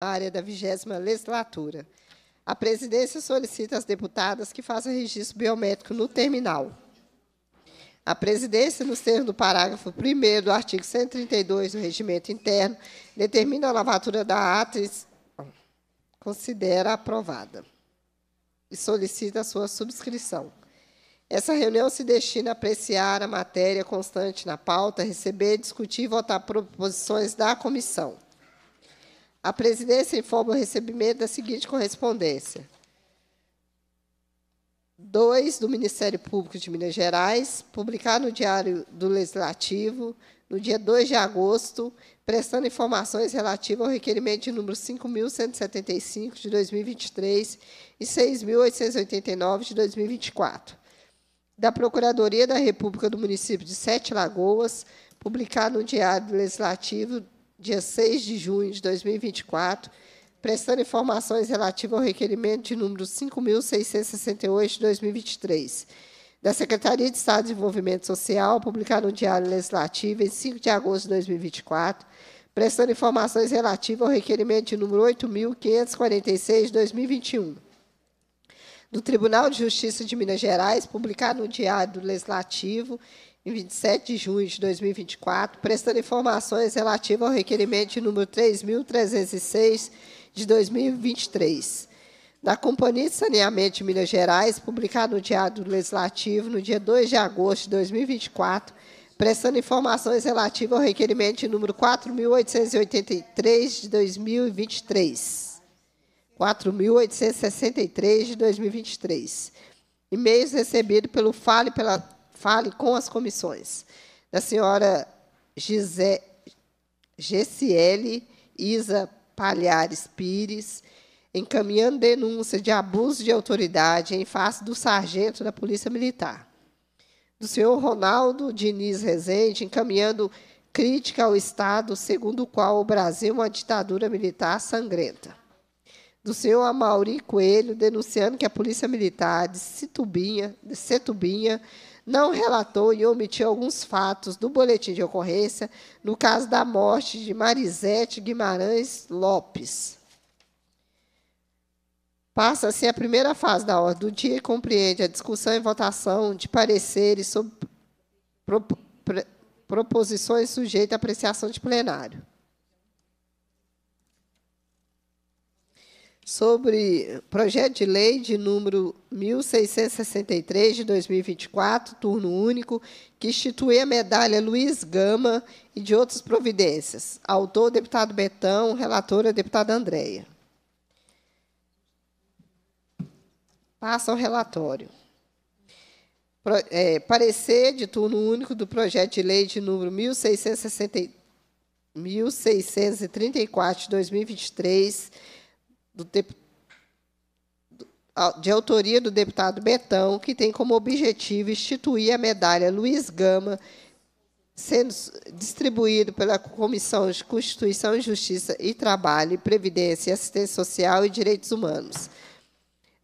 área da vigésima legislatura. A presidência solicita às deputadas que façam registro biométrico no terminal. A presidência, nos termos do parágrafo 1 do artigo 132 do Regimento Interno, determina a lavatura da ata e considera aprovada e solicita a sua subscrição. Essa reunião se destina a apreciar a matéria constante na pauta, receber, discutir e votar proposições da comissão. A presidência informa o recebimento da seguinte correspondência. dois do Ministério Público de Minas Gerais, publicar no Diário do Legislativo, no dia 2 de agosto, prestando informações relativas ao requerimento de número 5.175 de 2023 e 6.889 de 2024, da Procuradoria da República do Município de Sete Lagoas, publicado no Diário do Legislativo dia 6 de junho de 2024, prestando informações relativas ao requerimento de número 5.668 de 2023 da Secretaria de Estado de Desenvolvimento Social, publicado no Diário Legislativo em 5 de agosto de 2024, prestando informações relativas ao requerimento de número 8.546 de 2021 do Tribunal de Justiça de Minas Gerais, publicado no Diário Legislativo em 27 de junho de 2024, prestando informações relativas ao requerimento de número 3.306 de 2023 da Companhia de Saneamento de Minas Gerais, publicado no Diário Legislativo no dia 2 de agosto de 2024, prestando informações relativas ao requerimento de número 4.883 de 2023. 4.863 de 2023. E-mails recebidos pelo Fale pela fale com as comissões. Da senhora Gisé, Gessiele Isa Palhares Pires, encaminhando denúncia de abuso de autoridade em face do sargento da Polícia Militar. Do senhor Ronaldo Diniz Rezende, encaminhando crítica ao Estado, segundo o qual o Brasil é uma ditadura militar sangrenta. Do senhor Amauri Coelho, denunciando que a Polícia Militar de Setubinha, de Setubinha não relatou e omitiu alguns fatos do boletim de ocorrência no caso da morte de Marisete Guimarães Lopes. Passa-se a primeira fase da ordem do dia e compreende a discussão e votação de pareceres sobre proposições sujeitas à apreciação de plenário. sobre projeto de lei de número 1663 de 2024, turno único, que institui a medalha Luiz Gama e de outras providências. Autor, deputado Betão, relatora, deputada Andréia. Passa ao relatório. Pro, é, parecer de turno único do projeto de lei de número 1663 1634 de 2023 do, de autoria do deputado Betão, que tem como objetivo instituir a medalha Luiz Gama, sendo distribuído pela Comissão de Constituição e Justiça e Trabalho, Previdência e Assistência Social e Direitos Humanos.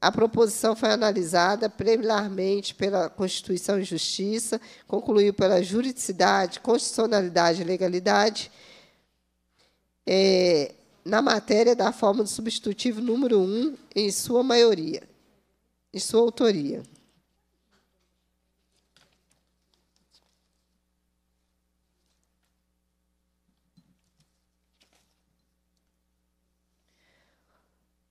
A proposição foi analisada preliminarmente pela Constituição e Justiça, concluiu pela juridicidade, constitucionalidade e legalidade. É, na matéria da forma do substitutivo número 1, um, em sua maioria, em sua autoria.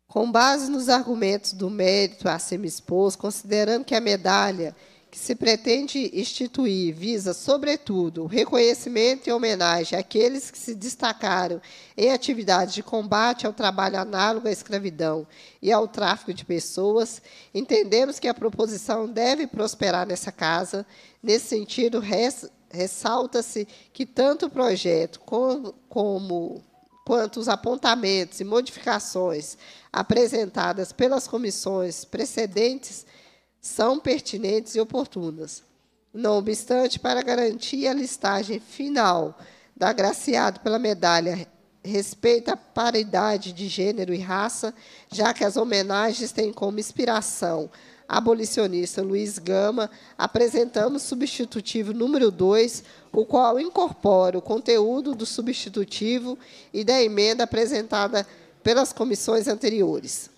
Com base nos argumentos do mérito a ser exposto, considerando que a medalha que se pretende instituir visa, sobretudo, o reconhecimento e homenagem àqueles que se destacaram em atividades de combate ao trabalho análogo à escravidão e ao tráfico de pessoas, entendemos que a proposição deve prosperar nessa casa. Nesse sentido, res, ressalta-se que tanto o projeto como, como quanto os apontamentos e modificações apresentadas pelas comissões precedentes são pertinentes e oportunas. Não obstante, para garantir a listagem final da agraciado pela medalha respeita a paridade de gênero e raça, já que as homenagens têm como inspiração abolicionista Luiz Gama, apresentamos substitutivo número 2, o qual incorpora o conteúdo do substitutivo e da emenda apresentada pelas comissões anteriores.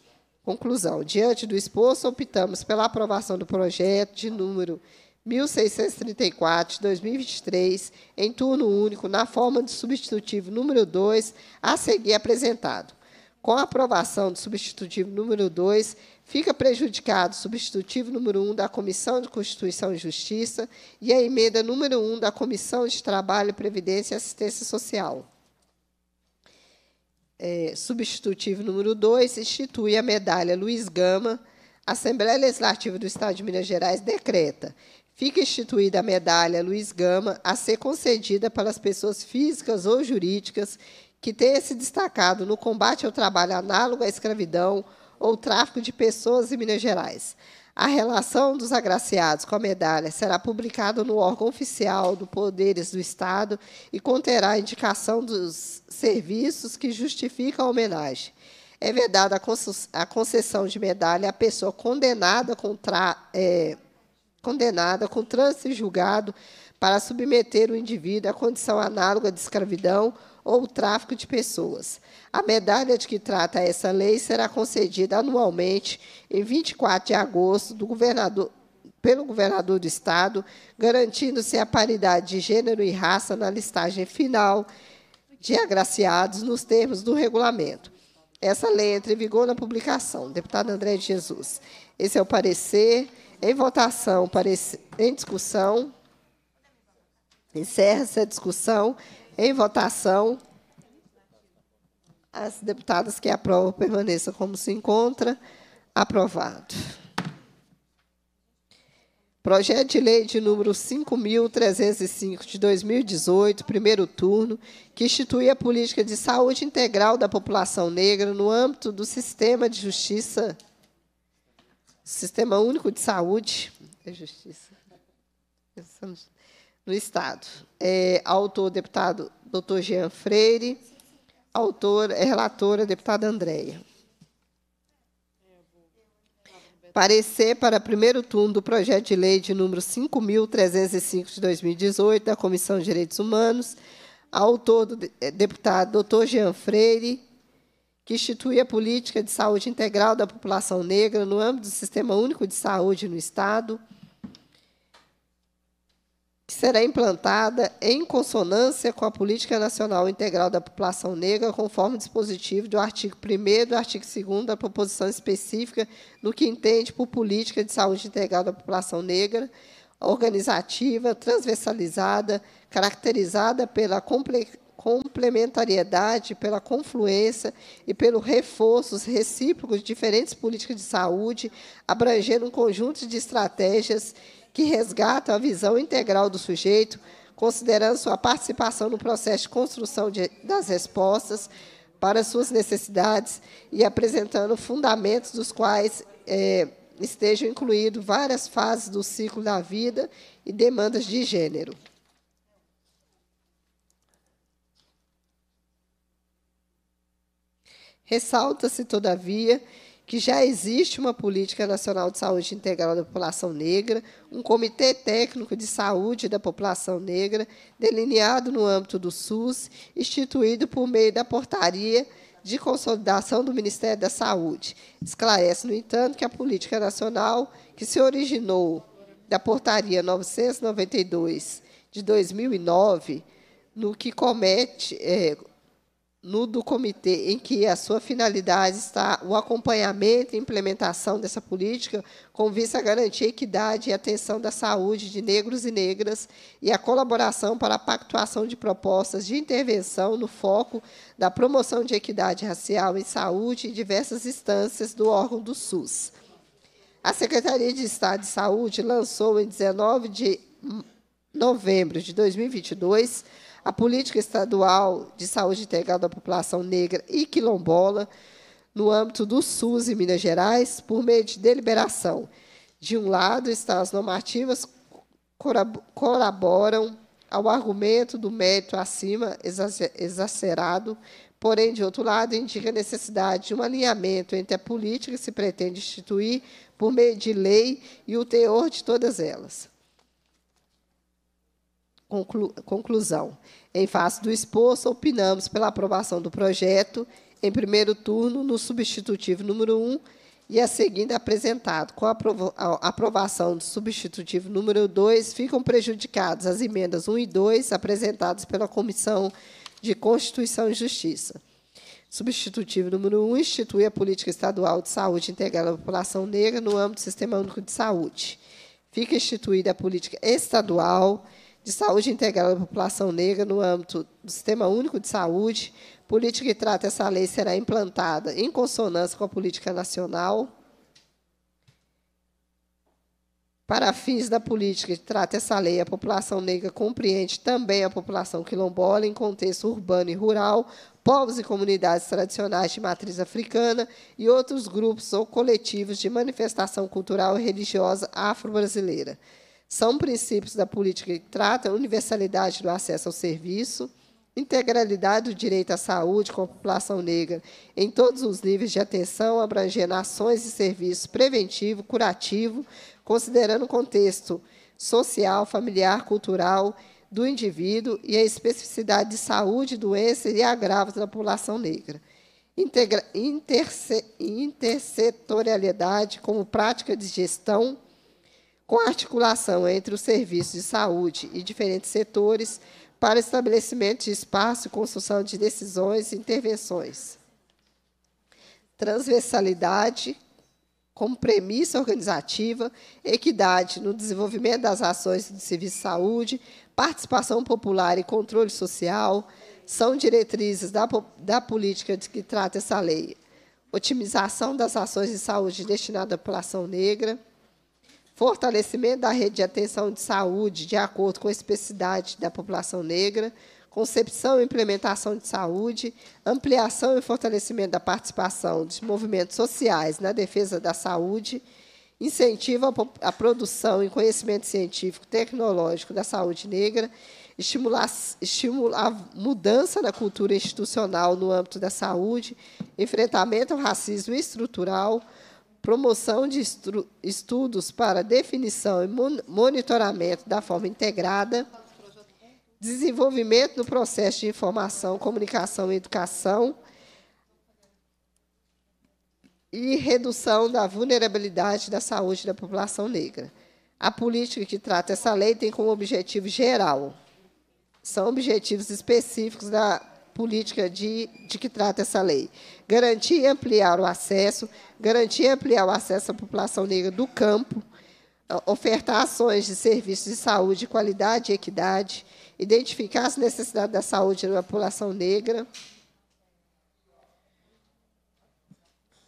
Conclusão: diante do exposto, optamos pela aprovação do projeto de número 1634 de 2023, em turno único, na forma de substitutivo número 2, a seguir apresentado. Com a aprovação do substitutivo número 2, fica prejudicado o substitutivo número 1 um da Comissão de Constituição e Justiça e a emenda número 1 um da Comissão de Trabalho, Previdência e Assistência Social é, substitutivo número 2, institui a medalha Luiz Gama. A Assembleia Legislativa do Estado de Minas Gerais decreta: fica instituída a medalha Luiz Gama a ser concedida pelas pessoas físicas ou jurídicas que tenha se destacado no combate ao trabalho análogo à escravidão ou tráfico de pessoas em Minas Gerais. A relação dos agraciados com a medalha será publicada no órgão oficial do Poderes do Estado e conterá a indicação dos serviços que justificam a homenagem. É vedada a concessão de medalha à pessoa condenada com, é, condenada com trânsito julgado para submeter o indivíduo à condição análoga de escravidão ou o tráfico de pessoas. A medalha de que trata essa lei será concedida anualmente em 24 de agosto do governador, pelo governador do Estado, garantindo-se a paridade de gênero e raça na listagem final de agraciados nos termos do regulamento. Essa lei entra em vigor na publicação. Deputado André de Jesus. Esse é o parecer. Em votação, parecer, em discussão. Encerra-se a discussão. Em votação, as deputadas que aprovam permaneçam como se encontra. Aprovado. Projeto de lei de número 5.305 de 2018, primeiro turno, que institui a política de saúde integral da população negra no âmbito do sistema de justiça, sistema único de saúde. É justiça no Estado. É, autor, deputado doutor Jean Freire. Autor, é relatora, deputada Andréia. Parecer para primeiro turno do projeto de lei de número 5.305 de 2018 da Comissão de Direitos Humanos, autor do é, deputado doutor Jean Freire, que institui a política de saúde integral da população negra no âmbito do Sistema Único de Saúde no Estado, que será implantada em consonância com a Política Nacional Integral da População Negra, conforme o dispositivo do artigo 1 e do artigo 2 da proposição específica no que entende por política de saúde integral da população negra, organizativa, transversalizada, caracterizada pela complementariedade, pela confluência e pelo reforço recíproco de diferentes políticas de saúde, abrangendo um conjunto de estratégias que resgata a visão integral do sujeito, considerando sua participação no processo de construção de, das respostas para suas necessidades e apresentando fundamentos dos quais é, estejam incluídos várias fases do ciclo da vida e demandas de gênero. Ressalta-se, todavia, que já existe uma política nacional de saúde integral da população negra, um comitê técnico de saúde da população negra, delineado no âmbito do SUS, instituído por meio da portaria de consolidação do Ministério da Saúde. Esclarece, no entanto, que a política nacional que se originou da portaria 992 de 2009, no que comete é, no do comitê em que a sua finalidade está o acompanhamento e implementação dessa política, com vista a garantir a equidade e atenção da saúde de negros e negras e a colaboração para a pactuação de propostas de intervenção no foco da promoção de equidade racial em saúde em diversas instâncias do órgão do SUS. A Secretaria de Estado de Saúde lançou em 19 de novembro de 2022 a política estadual de saúde integral da população negra e quilombola no âmbito do SUS em Minas Gerais, por meio de deliberação. De um lado, estão as normativas colaboram ao argumento do mérito acima exacerado, porém, de outro lado, indica a necessidade de um alinhamento entre a política que se pretende instituir por meio de lei e o teor de todas elas. Conclu conclusão. Em face do exposto, opinamos pela aprovação do projeto em primeiro turno no substitutivo número 1 e a seguinte apresentado. Com a aprovação do substitutivo número 2, ficam prejudicadas as emendas 1 e 2 apresentadas pela Comissão de Constituição e Justiça. Substitutivo número 1 institui a política estadual de saúde integral à população negra no âmbito do Sistema Único de Saúde. Fica instituída a política estadual de saúde integral da população negra no âmbito do Sistema Único de Saúde. Política que trata essa lei será implantada em consonância com a política nacional. Para fins da política que trata essa lei, a população negra compreende também a população quilombola em contexto urbano e rural, povos e comunidades tradicionais de matriz africana e outros grupos ou coletivos de manifestação cultural e religiosa afro-brasileira. São princípios da política que tratam a universalidade do acesso ao serviço, integralidade do direito à saúde com a população negra em todos os níveis de atenção, abrangendo ações e serviços preventivo, curativo, considerando o contexto social, familiar, cultural do indivíduo e a especificidade de saúde, doença e agravos da população negra. intersetorialidade como prática de gestão com articulação entre os serviços de saúde e diferentes setores para estabelecimento de espaço, e construção de decisões e intervenções. Transversalidade como premissa organizativa, equidade no desenvolvimento das ações do serviço de saúde, participação popular e controle social, são diretrizes da, da política de que trata essa lei. Otimização das ações de saúde destinadas à população negra, fortalecimento da rede de atenção de saúde de acordo com a especificidade da população negra, concepção e implementação de saúde, ampliação e fortalecimento da participação dos movimentos sociais na defesa da saúde, incentivo à produção e conhecimento científico tecnológico da saúde negra, estimular, estimular a mudança na cultura institucional no âmbito da saúde, enfrentamento ao racismo estrutural, promoção de estudos para definição e monitoramento da forma integrada, desenvolvimento do processo de informação, comunicação e educação e redução da vulnerabilidade da saúde da população negra. A política que trata essa lei tem como objetivo geral. São objetivos específicos da política de, de que trata essa lei garantir e ampliar o acesso, garantir e ampliar o acesso à população negra do campo, ah, ofertar ações de serviços de saúde de qualidade e equidade, identificar as necessidades da saúde da população negra,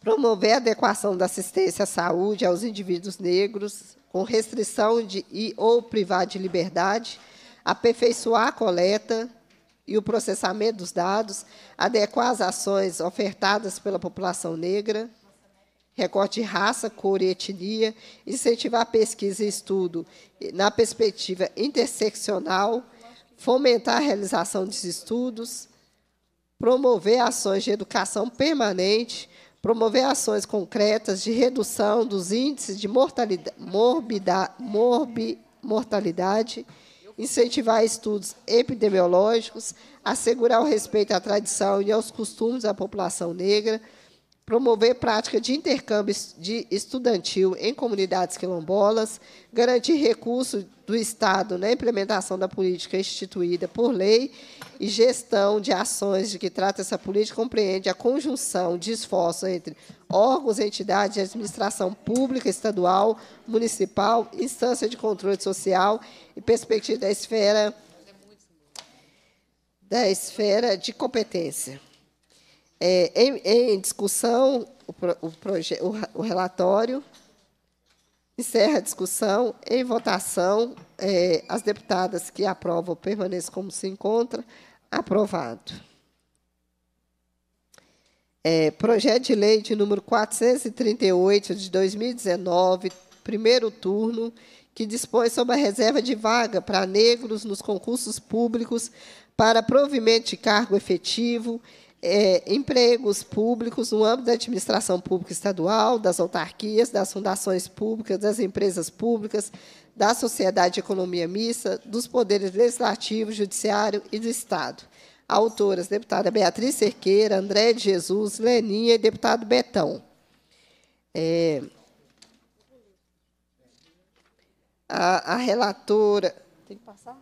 promover a adequação da assistência à saúde aos indivíduos negros, com restrição de e ou privar de liberdade, aperfeiçoar a coleta, e o processamento dos dados, adequar as ações ofertadas pela população negra, recorte de raça, cor e etnia, incentivar pesquisa e estudo na perspectiva interseccional, fomentar a realização dos estudos, promover ações de educação permanente, promover ações concretas de redução dos índices de mortalidade, morbida, morbi, mortalidade incentivar estudos epidemiológicos, assegurar o respeito à tradição e aos costumes da população negra, promover prática de intercâmbio de estudantil em comunidades quilombolas, garantir recursos do Estado na implementação da política instituída por lei e gestão de ações de que trata essa política compreende a conjunção de esforços entre órgãos e entidades de administração pública, estadual, municipal, instância de controle social e perspectiva da esfera, da esfera de competência. É, em, em, discussão, o, o, o, o, relatório encerra a discussão. Em votação, é, as deputadas que aprovam permaneçam como se encontra. Aprovado é, projeto de lei de número 438 de 2019, primeiro turno, que dispõe sobre a reserva de vaga para negros nos concursos públicos para provimento de cargo efetivo, é, empregos públicos no âmbito da administração pública estadual, das autarquias, das fundações públicas, das empresas públicas, da sociedade de economia mista, dos poderes legislativo, judiciário e do Estado autoras, deputada Beatriz Cerqueira, André de Jesus, Leninha e deputado Betão. É, a, a, relatora. Tem que passar?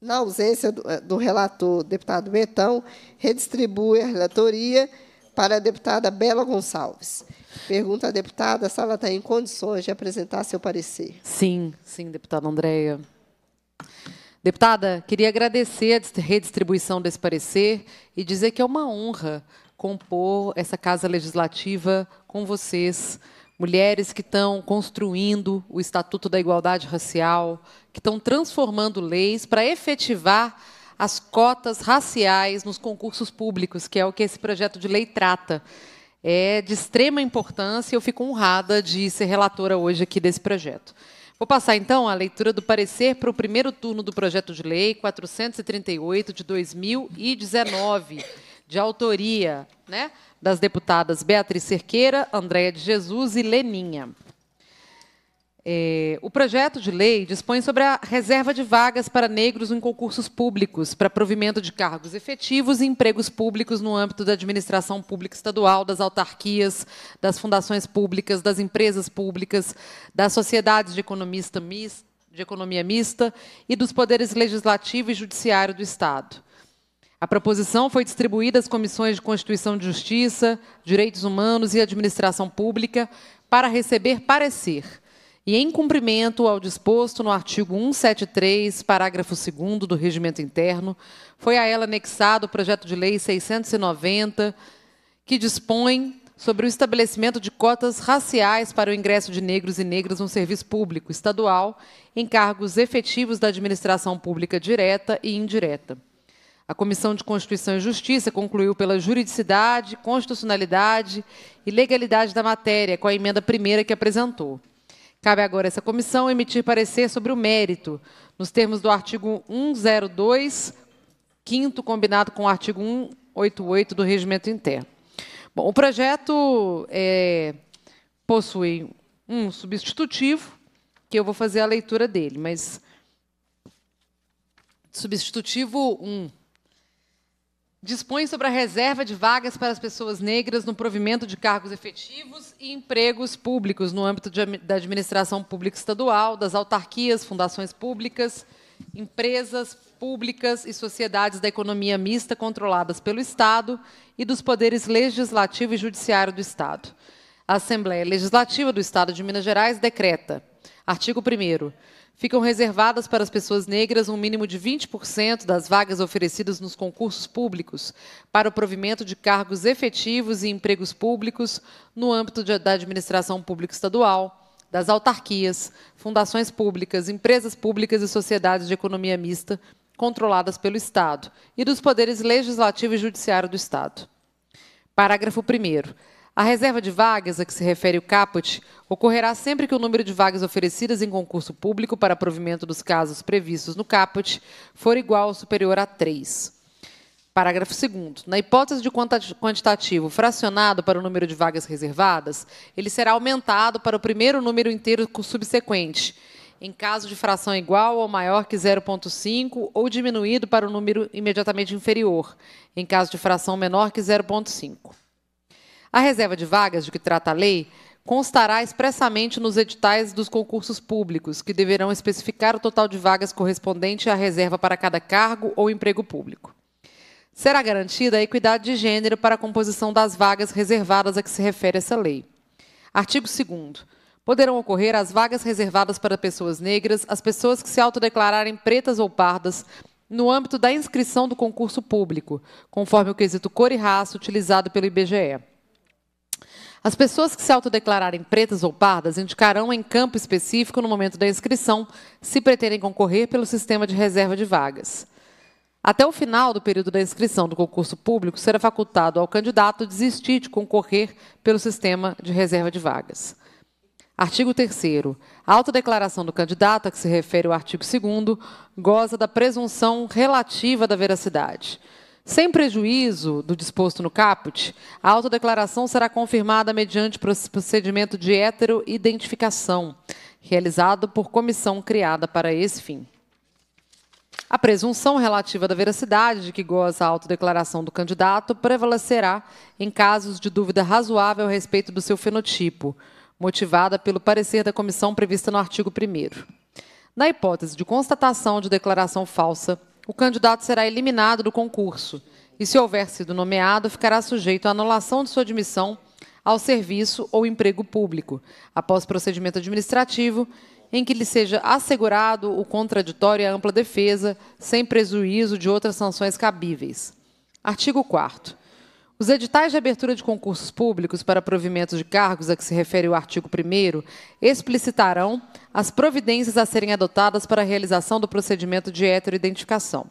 Na ausência do, eh, do relator, deputado Betão, redistribui a relatoria para a deputada Bela Gonçalves. Pergunta à deputada se ela está em condições de apresentar seu parecer. Sim, sim, deputada Andréia. Deputada, queria agradecer a redistribuição desse parecer e dizer que é uma honra compor essa casa legislativa com vocês, mulheres que estão construindo o Estatuto da Igualdade Racial, que estão transformando leis para efetivar as cotas raciais nos concursos públicos, que é o que esse projeto de lei trata. É de extrema importância e eu fico honrada de ser relatora hoje aqui desse projeto. Vou passar então a leitura do parecer para o primeiro turno do projeto de lei 438 de 2019, de autoria né, das deputadas Beatriz Cerqueira, Andréa de Jesus e Leninha. É, o projeto de lei dispõe sobre a reserva de vagas para negros em concursos públicos, para provimento de cargos efetivos e empregos públicos no âmbito da administração pública estadual, das autarquias, das fundações públicas, das empresas públicas, das sociedades de, economista mista, de economia mista e dos poderes legislativo e judiciário do Estado. A proposição foi distribuída às comissões de Constituição e Justiça, Direitos Humanos e Administração Pública para receber parecer e em cumprimento ao disposto no artigo 173, parágrafo 2 do Regimento Interno, foi a ela anexado o projeto de lei 690, que dispõe sobre o estabelecimento de cotas raciais para o ingresso de negros e negras no serviço público estadual em cargos efetivos da administração pública direta e indireta. A Comissão de Constituição e Justiça concluiu pela juridicidade, constitucionalidade e legalidade da matéria com a emenda primeira que apresentou. Cabe agora essa comissão emitir parecer sobre o mérito, nos termos do artigo 102, quinto combinado com o artigo 188 do Regimento Interno. Bom, o projeto é, possui um substitutivo, que eu vou fazer a leitura dele, mas substitutivo 1. Um dispõe sobre a reserva de vagas para as pessoas negras no provimento de cargos efetivos e empregos públicos no âmbito de, da administração pública estadual, das autarquias, fundações públicas, empresas públicas e sociedades da economia mista controladas pelo Estado e dos poderes legislativo e judiciário do Estado. A Assembleia Legislativa do Estado de Minas Gerais decreta, artigo 1 ficam reservadas para as pessoas negras um mínimo de 20% das vagas oferecidas nos concursos públicos para o provimento de cargos efetivos e empregos públicos no âmbito de, da administração pública estadual, das autarquias, fundações públicas, empresas públicas e sociedades de economia mista controladas pelo Estado e dos poderes legislativo e judiciário do Estado. Parágrafo 1 a reserva de vagas a que se refere o caput ocorrerá sempre que o número de vagas oferecidas em concurso público para provimento dos casos previstos no caput for igual ou superior a 3. Parágrafo 2 Na hipótese de quantitativo fracionado para o número de vagas reservadas, ele será aumentado para o primeiro número inteiro subsequente, em caso de fração igual ou maior que 0,5 ou diminuído para o número imediatamente inferior, em caso de fração menor que 0,5. A reserva de vagas de que trata a lei constará expressamente nos editais dos concursos públicos, que deverão especificar o total de vagas correspondente à reserva para cada cargo ou emprego público. Será garantida a equidade de gênero para a composição das vagas reservadas a que se refere essa lei. Artigo 2 Poderão ocorrer as vagas reservadas para pessoas negras, as pessoas que se autodeclararem pretas ou pardas, no âmbito da inscrição do concurso público, conforme o quesito cor e raça utilizado pelo IBGE. As pessoas que se autodeclararem pretas ou pardas indicarão em campo específico no momento da inscrição se pretendem concorrer pelo sistema de reserva de vagas. Até o final do período da inscrição do concurso público, será facultado ao candidato desistir de concorrer pelo sistema de reserva de vagas. Artigo 3 A autodeclaração do candidato, a que se refere o artigo 2 goza da presunção relativa da veracidade. Sem prejuízo do disposto no caput, a autodeclaração será confirmada mediante procedimento de heteroidentificação, realizado por comissão criada para esse fim. A presunção relativa da veracidade de que goza a autodeclaração do candidato prevalecerá em casos de dúvida razoável a respeito do seu fenotipo, motivada pelo parecer da comissão prevista no artigo 1. Na hipótese de constatação de declaração falsa, o candidato será eliminado do concurso e, se houver sido nomeado, ficará sujeito à anulação de sua admissão ao serviço ou emprego público, após procedimento administrativo em que lhe seja assegurado o contraditório e a ampla defesa, sem prejuízo de outras sanções cabíveis. Artigo 4 os editais de abertura de concursos públicos para provimento de cargos a que se refere o artigo 1 explicitarão as providências a serem adotadas para a realização do procedimento de heteroidentificação.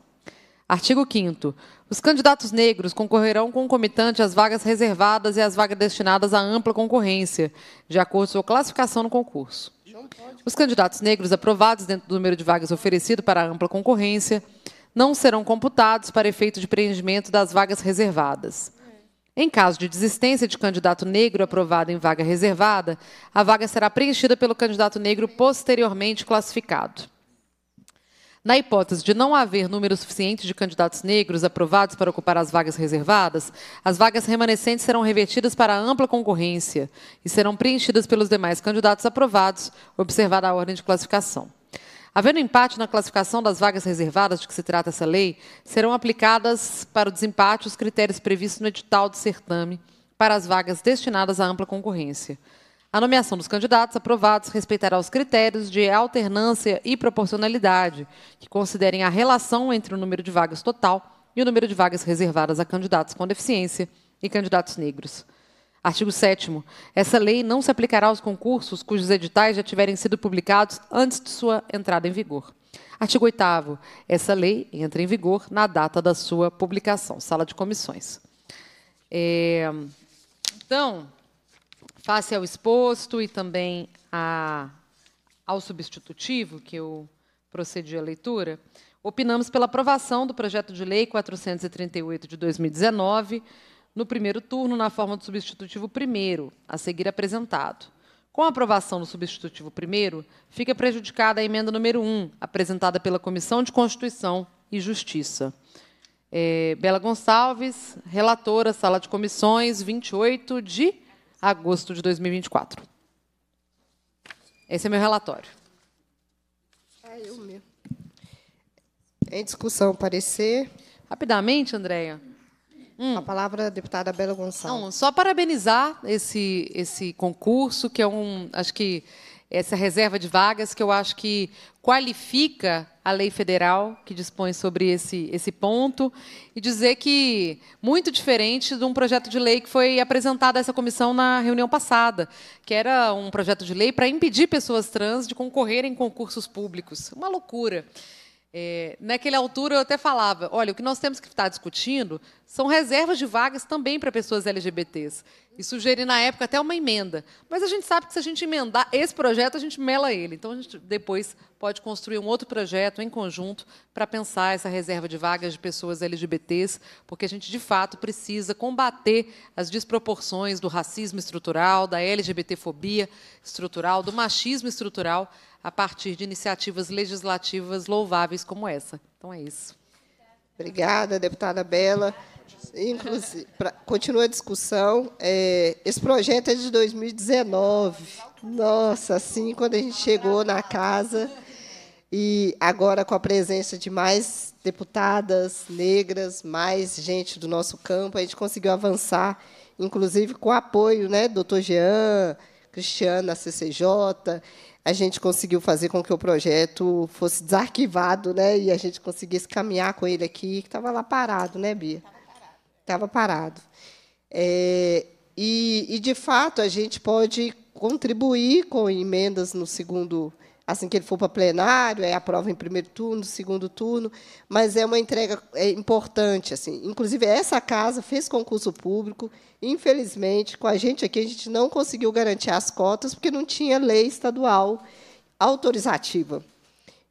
Artigo 5 Os candidatos negros concorrerão concomitante às vagas reservadas e às vagas destinadas à ampla concorrência, de acordo com sua classificação no concurso. Os candidatos negros aprovados dentro do número de vagas oferecido para a ampla concorrência não serão computados para efeito de preenchimento das vagas reservadas. Em caso de desistência de candidato negro aprovado em vaga reservada, a vaga será preenchida pelo candidato negro posteriormente classificado. Na hipótese de não haver número suficiente de candidatos negros aprovados para ocupar as vagas reservadas, as vagas remanescentes serão revertidas para a ampla concorrência e serão preenchidas pelos demais candidatos aprovados, observada a ordem de classificação. Havendo empate na classificação das vagas reservadas de que se trata essa lei, serão aplicadas para o desempate os critérios previstos no edital de certame para as vagas destinadas à ampla concorrência. A nomeação dos candidatos aprovados respeitará os critérios de alternância e proporcionalidade, que considerem a relação entre o número de vagas total e o número de vagas reservadas a candidatos com deficiência e candidatos negros. Artigo 7 Essa lei não se aplicará aos concursos cujos editais já tiverem sido publicados antes de sua entrada em vigor. Artigo 8 Essa lei entra em vigor na data da sua publicação. Sala de comissões. É, então, face ao exposto e também a, ao substitutivo, que eu procedi à leitura, opinamos pela aprovação do projeto de lei 438 de 2019, no primeiro turno na forma do substitutivo primeiro, a seguir apresentado. Com a aprovação do substitutivo primeiro, fica prejudicada a emenda número 1, apresentada pela Comissão de Constituição e Justiça. É, Bela Gonçalves, relatora, sala de comissões, 28 de agosto de 2024. Esse é meu relatório. É eu mesmo. Em discussão, parecer. Rapidamente, Andréia. Hum. A palavra, deputada Bela Gonçalves. Não, só parabenizar esse, esse concurso, que é um. Acho que essa reserva de vagas que eu acho que qualifica a lei federal que dispõe sobre esse, esse ponto e dizer que muito diferente de um projeto de lei que foi apresentado a essa comissão na reunião passada, que era um projeto de lei para impedir pessoas trans de concorrerem em concursos públicos. Uma loucura. É, naquela altura eu até falava, olha, o que nós temos que estar tá discutindo são reservas de vagas também para pessoas LGBTs. E sugeri na época até uma emenda. Mas a gente sabe que se a gente emendar esse projeto, a gente mela ele. Então a gente depois pode construir um outro projeto em conjunto para pensar essa reserva de vagas de pessoas LGBTs, porque a gente de fato precisa combater as desproporções do racismo estrutural, da LGBTfobia estrutural, do machismo estrutural a partir de iniciativas legislativas louváveis como essa. Então é isso. Obrigada, deputada Bela. Inclusive, pra, continua a discussão. É, esse projeto é de 2019. Nossa, assim, quando a gente chegou na casa, e agora com a presença de mais deputadas negras, mais gente do nosso campo, a gente conseguiu avançar, inclusive com o apoio né, do doutor Jean, Cristiano, da CCJ, a gente conseguiu fazer com que o projeto fosse desarquivado, né? E a gente conseguisse caminhar com ele aqui, que estava lá parado, né, Bia? Estava parado. Tava parado. É, e, e, de fato, a gente pode contribuir com emendas no segundo assim que ele for para plenário, é a em primeiro turno, segundo turno, mas é uma entrega é importante. assim. Inclusive, essa casa fez concurso público, infelizmente, com a gente aqui, a gente não conseguiu garantir as cotas, porque não tinha lei estadual autorizativa.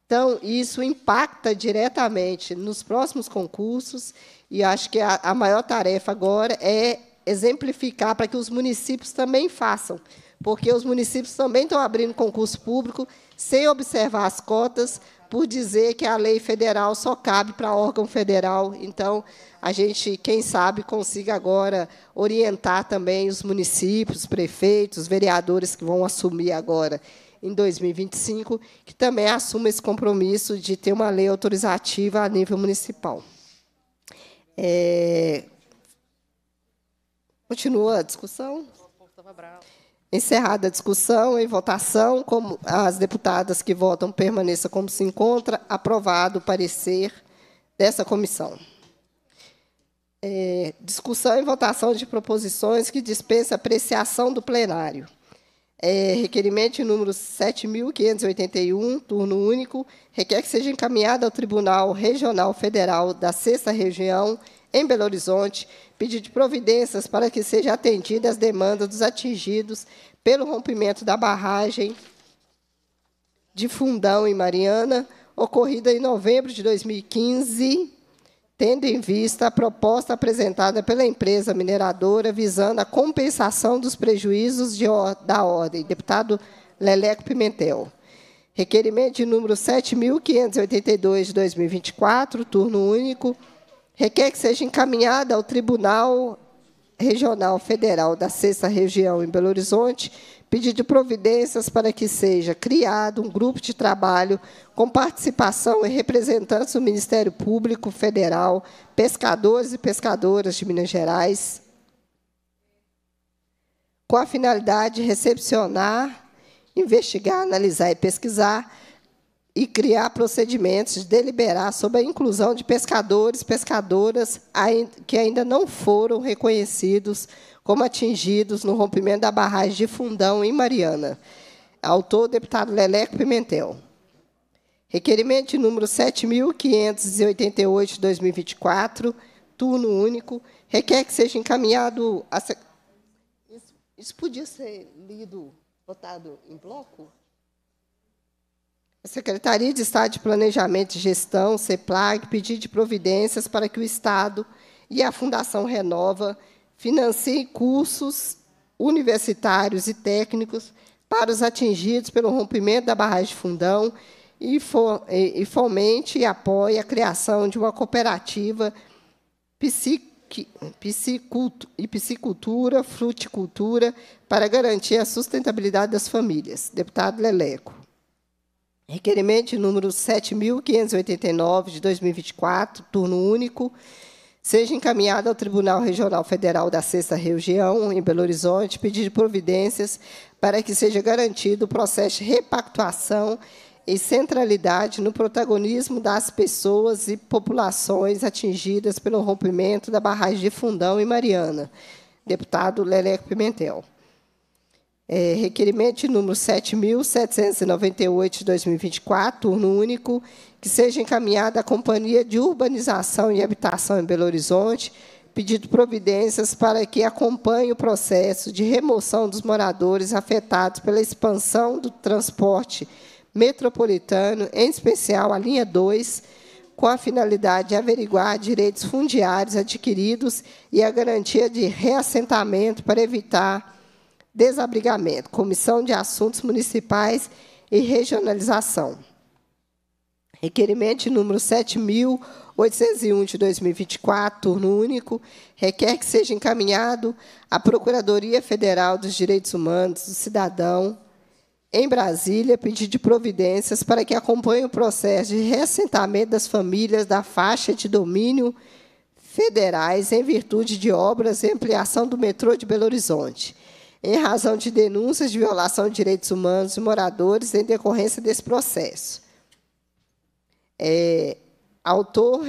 Então, isso impacta diretamente nos próximos concursos, e acho que a, a maior tarefa agora é exemplificar para que os municípios também façam, porque os municípios também estão abrindo concurso público sem observar as cotas, por dizer que a lei federal só cabe para órgão federal. Então, a gente, quem sabe, consiga agora orientar também os municípios, prefeitos, vereadores que vão assumir agora em 2025, que também assuma esse compromisso de ter uma lei autorizativa a nível municipal. É... Continua a discussão? Brau. Encerrada a discussão e votação, como as deputadas que votam permaneçam como se encontra, aprovado o parecer dessa comissão. É, discussão e votação de proposições que dispensa apreciação do plenário. É, requerimento número 7.581, turno único, requer que seja encaminhada ao Tribunal Regional Federal da Sexta Região, em Belo Horizonte, pedido de providências para que seja atendida as demandas dos atingidos pelo rompimento da barragem de Fundão em Mariana, ocorrida em novembro de 2015, tendo em vista a proposta apresentada pela empresa mineradora visando a compensação dos prejuízos de, da ordem. Deputado Leleco Pimentel. Requerimento de número 7.582 de 2024, turno único, Requer que seja encaminhada ao Tribunal Regional Federal da Sexta Região em Belo Horizonte pedido de providências para que seja criado um grupo de trabalho com participação e representantes do Ministério Público Federal, pescadores e pescadoras de Minas Gerais, com a finalidade de recepcionar, investigar, analisar e pesquisar e criar procedimentos de deliberar sobre a inclusão de pescadores, pescadoras que ainda não foram reconhecidos como atingidos no rompimento da barragem de Fundão em Mariana. Autor, deputado Leleco Pimentel. Requerimento de número 7.588 2024, turno único, requer que seja encaminhado a... Isso, isso podia ser lido, votado em bloco? A Secretaria de Estado de Planejamento e Gestão, CEPLAG, pedir de providências para que o Estado e a Fundação Renova financiem cursos universitários e técnicos para os atingidos pelo rompimento da barragem de Fundão e, for, e, e fomente e apoie a criação de uma cooperativa e piscicultura, fruticultura, para garantir a sustentabilidade das famílias. Deputado Leleco. Requerimento número 7.589 de 2024, turno único, seja encaminhado ao Tribunal Regional Federal da Sexta Região, em Belo Horizonte, pedir providências para que seja garantido o processo de repactuação e centralidade no protagonismo das pessoas e populações atingidas pelo rompimento da barragem de Fundão e Mariana. Deputado Leleco Pimentel. É, requerimento número 7.798 de 2024, turno único, que seja encaminhada à Companhia de Urbanização e Habitação em Belo Horizonte, pedido providências para que acompanhe o processo de remoção dos moradores afetados pela expansão do transporte metropolitano, em especial a linha 2, com a finalidade de averiguar direitos fundiários adquiridos e a garantia de reassentamento para evitar Desabrigamento, Comissão de Assuntos Municipais e Regionalização. Requerimento de número 7.801 de 2024, turno único, requer que seja encaminhado à Procuradoria Federal dos Direitos Humanos do Cidadão, em Brasília, pedir de providências para que acompanhe o processo de reassentamento das famílias da faixa de domínio federais em virtude de obras e ampliação do metrô de Belo Horizonte em razão de denúncias de violação de direitos humanos e moradores em decorrência desse processo. É, autor,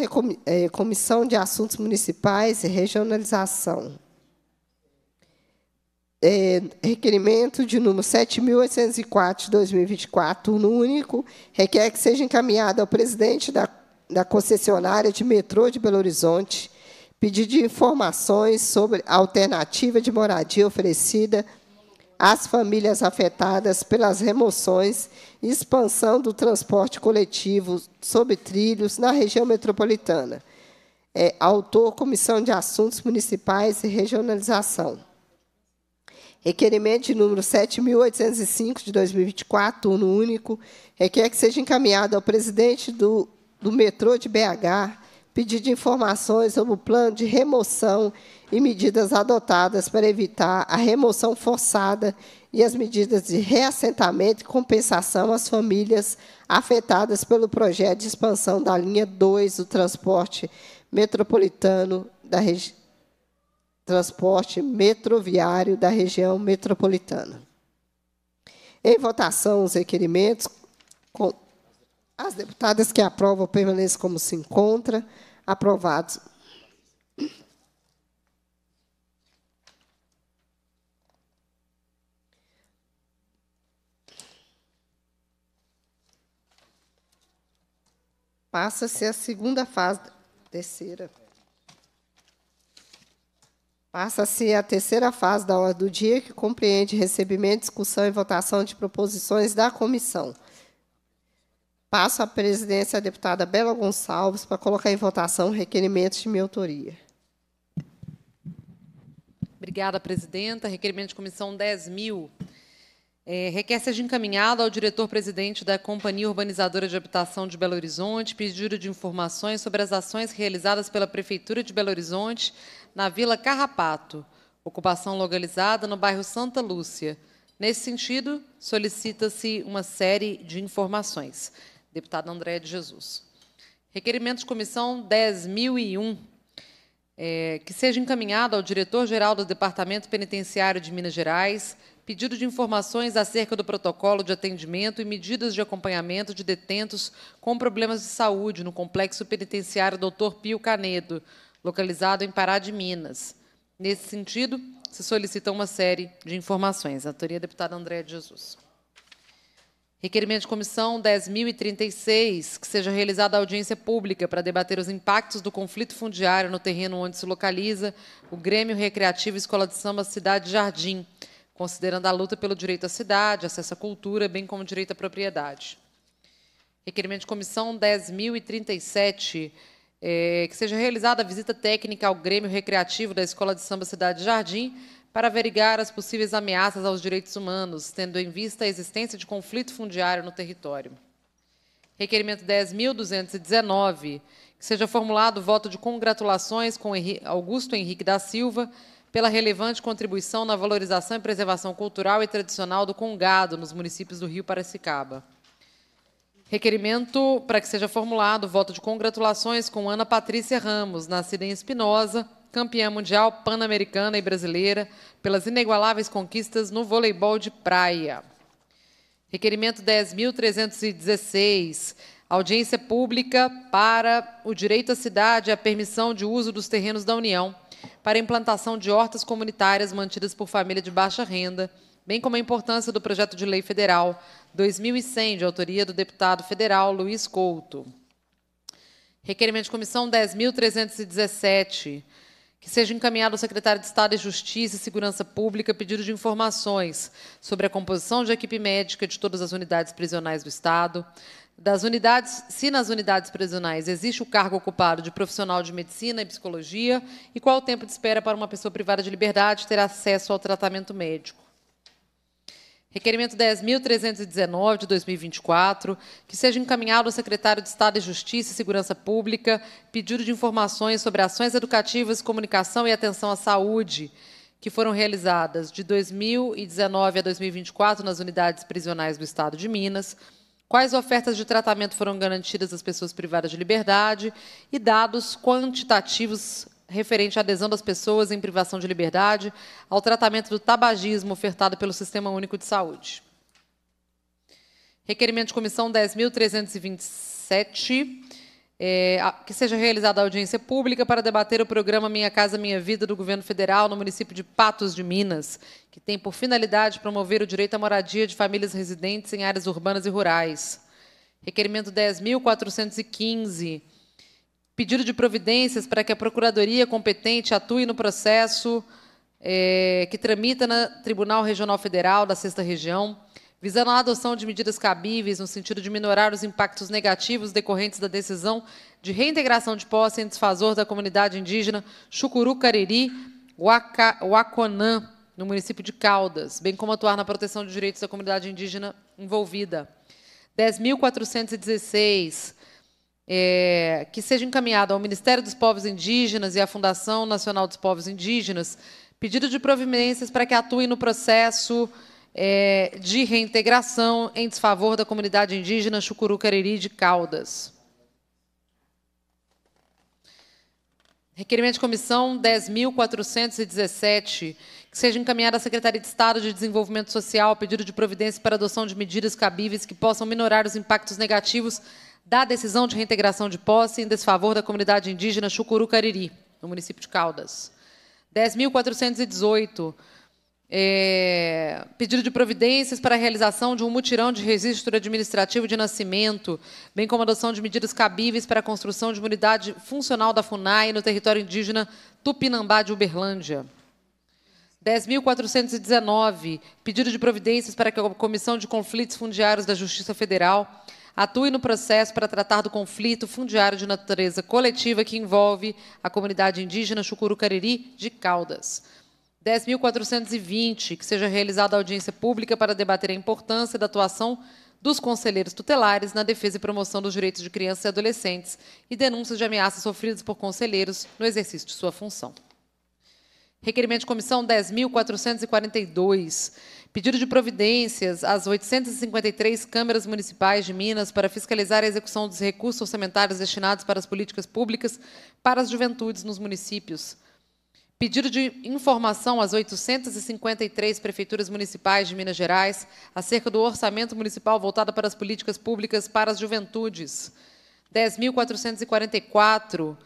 é, Comissão de Assuntos Municipais e Regionalização. É, requerimento de número 7.804 de 2024, no único, requer que seja encaminhado ao presidente da, da concessionária de metrô de Belo Horizonte pedido de informações sobre a alternativa de moradia oferecida às famílias afetadas pelas remoções e expansão do transporte coletivo sobre trilhos na região metropolitana. É, autor, Comissão de Assuntos Municipais e Regionalização. Requerimento de número 7.805, de 2024, turno único, requer que seja encaminhado ao presidente do, do metrô de BH, pedir informações sobre o plano de remoção e medidas adotadas para evitar a remoção forçada e as medidas de reassentamento e compensação às famílias afetadas pelo projeto de expansão da linha 2 do transporte metropolitano da região transporte metroviário da região metropolitana. Em votação, os requerimentos com as deputadas que aprovam permanecem como se encontra aprovado. Passa-se a segunda fase, terceira. Passa-se a terceira fase da ordem do dia, que compreende recebimento, discussão e votação de proposições da comissão. Passo a presidência à deputada Bela Gonçalves para colocar em votação requerimentos de minha autoria. Obrigada, presidenta. Requerimento de comissão 10.000. É, requer seja encaminhado ao diretor-presidente da Companhia Urbanizadora de Habitação de Belo Horizonte pedido de informações sobre as ações realizadas pela Prefeitura de Belo Horizonte na Vila Carrapato, ocupação localizada no bairro Santa Lúcia. Nesse sentido, solicita-se uma série de informações. Deputada Andréa de Jesus. Requerimento de comissão 10.001, é, que seja encaminhado ao diretor-geral do Departamento Penitenciário de Minas Gerais pedido de informações acerca do protocolo de atendimento e medidas de acompanhamento de detentos com problemas de saúde no Complexo Penitenciário Dr. Pio Canedo, localizado em Pará de Minas. Nesse sentido, se solicita uma série de informações. Autoria, deputada Andréa de Jesus. Requerimento de comissão 10.036, que seja realizada audiência pública para debater os impactos do conflito fundiário no terreno onde se localiza o Grêmio Recreativo Escola de Samba Cidade Jardim, considerando a luta pelo direito à cidade, acesso à cultura, bem como direito à propriedade. Requerimento de comissão 10.037, é, eh, que seja realizada a visita técnica ao Grêmio Recreativo da Escola de Samba Cidade Jardim, para averiguar as possíveis ameaças aos direitos humanos, tendo em vista a existência de conflito fundiário no território. Requerimento 10.219, que seja formulado o voto de congratulações com Augusto Henrique da Silva pela relevante contribuição na valorização e preservação cultural e tradicional do congado nos municípios do Rio Paracicaba. Requerimento para que seja formulado o voto de congratulações com Ana Patrícia Ramos, nascida em Espinosa, campeã mundial pan-americana e brasileira pelas inigualáveis conquistas no voleibol de praia. Requerimento 10.316. Audiência pública para o direito à cidade e a permissão de uso dos terrenos da União para implantação de hortas comunitárias mantidas por família de baixa renda, bem como a importância do projeto de lei federal 2100, de autoria do deputado federal Luiz Couto. Requerimento de comissão 10.317 que seja encaminhado ao secretário de Estado de Justiça e Segurança Pública pedido de informações sobre a composição de equipe médica de todas as unidades prisionais do Estado, das unidades, se nas unidades prisionais existe o cargo ocupado de profissional de medicina e psicologia, e qual o tempo de espera para uma pessoa privada de liberdade ter acesso ao tratamento médico. Requerimento 10.319 de 2024, que seja encaminhado ao secretário de Estado de Justiça e Segurança Pública pedido de informações sobre ações educativas, comunicação e atenção à saúde que foram realizadas de 2019 a 2024 nas unidades prisionais do Estado de Minas, quais ofertas de tratamento foram garantidas às pessoas privadas de liberdade e dados quantitativos referente à adesão das pessoas em privação de liberdade ao tratamento do tabagismo ofertado pelo Sistema Único de Saúde. Requerimento de comissão 10.327, é, que seja realizada a audiência pública para debater o programa Minha Casa Minha Vida do governo federal no município de Patos de Minas, que tem por finalidade promover o direito à moradia de famílias residentes em áreas urbanas e rurais. Requerimento 10.415 pedido de providências para que a Procuradoria competente atue no processo é, que tramita no Tribunal Regional Federal da Sexta Região, visando a adoção de medidas cabíveis no sentido de minorar os impactos negativos decorrentes da decisão de reintegração de posse em desfavor da comunidade indígena Chucuru-Cariri, Waconã, no município de Caldas, bem como atuar na proteção de direitos da comunidade indígena envolvida. 10.416, é, que seja encaminhado ao Ministério dos Povos Indígenas e à Fundação Nacional dos Povos Indígenas pedido de providências para que atue no processo é, de reintegração em desfavor da comunidade indígena Cariri de Caldas. Requerimento de comissão 10.417, que seja encaminhado à Secretaria de Estado de Desenvolvimento Social pedido de providência para adoção de medidas cabíveis que possam minorar os impactos negativos da decisão de reintegração de posse em desfavor da comunidade indígena Cariri, no município de Caldas. 10.418, é, pedido de providências para a realização de um mutirão de registro administrativo de nascimento, bem como adoção de medidas cabíveis para a construção de uma unidade funcional da FUNAI no território indígena Tupinambá de Uberlândia. 10.419, pedido de providências para que a Comissão de Conflitos Fundiários da Justiça Federal atue no processo para tratar do conflito fundiário de natureza coletiva que envolve a comunidade indígena Chucurucariri de Caldas. 10.420, que seja realizada audiência pública para debater a importância da atuação dos conselheiros tutelares na defesa e promoção dos direitos de crianças e adolescentes e denúncias de ameaças sofridas por conselheiros no exercício de sua função. Requerimento de comissão 10.442 Pedido de providências às 853 câmaras municipais de Minas para fiscalizar a execução dos recursos orçamentários destinados para as políticas públicas para as juventudes nos municípios. Pedido de informação às 853 prefeituras municipais de Minas Gerais acerca do orçamento municipal voltado para as políticas públicas para as juventudes. 10.444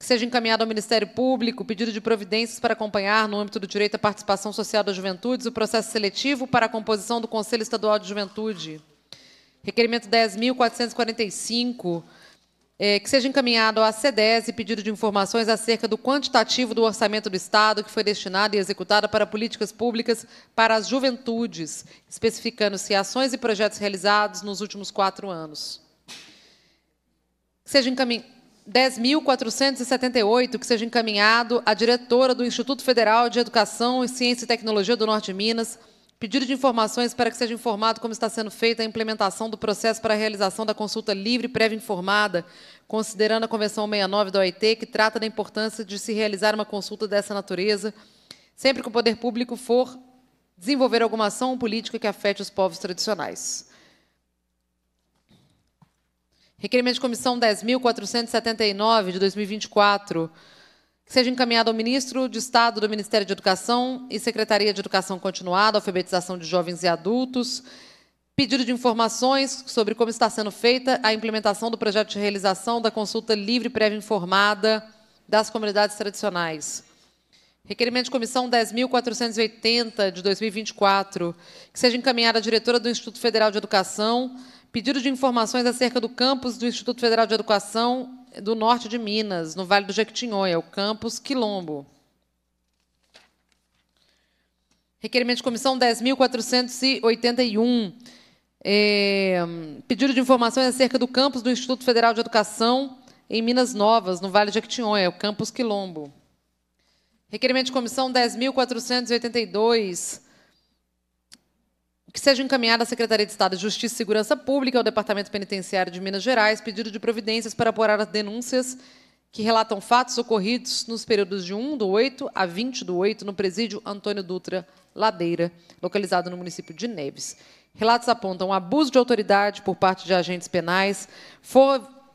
que seja encaminhado ao Ministério Público pedido de providências para acompanhar, no âmbito do direito à participação social das juventudes, o processo seletivo para a composição do Conselho Estadual de Juventude. Requerimento 10.445, é, que seja encaminhado à CDES pedido de informações acerca do quantitativo do orçamento do Estado que foi destinado e executado para políticas públicas para as juventudes, especificando-se ações e projetos realizados nos últimos quatro anos. Que seja encaminhado 10.478, que seja encaminhado à diretora do Instituto Federal de Educação, Ciência e Tecnologia do Norte de Minas, pedido de informações para que seja informado como está sendo feita a implementação do processo para a realização da consulta livre e prévia informada, considerando a Convenção 69 da OIT, que trata da importância de se realizar uma consulta dessa natureza, sempre que o poder público for desenvolver alguma ação política que afete os povos tradicionais. Requerimento de comissão 10.479 de 2024, que seja encaminhado ao ministro de Estado do Ministério de Educação e Secretaria de Educação Continuada, Alfabetização de Jovens e Adultos, pedido de informações sobre como está sendo feita a implementação do projeto de realização da consulta livre prévia informada das comunidades tradicionais. Requerimento de comissão 10.480 de 2024, que seja encaminhado à diretora do Instituto Federal de Educação, Pedido de informações acerca do campus do Instituto Federal de Educação do Norte de Minas, no Vale do Jequitinhonha, o campus Quilombo. Requerimento de comissão 10.481. É, pedido de informações acerca do campus do Instituto Federal de Educação em Minas Novas, no Vale de Jequitinhonha, o campus Quilombo. Requerimento de comissão 10.482 que seja encaminhada à Secretaria de Estado de Justiça e Segurança Pública ao Departamento Penitenciário de Minas Gerais pedido de providências para apurar as denúncias que relatam fatos ocorridos nos períodos de 1 do 8 a 20 do 8 no presídio Antônio Dutra Ladeira, localizado no município de Neves. Relatos apontam abuso de autoridade por parte de agentes penais,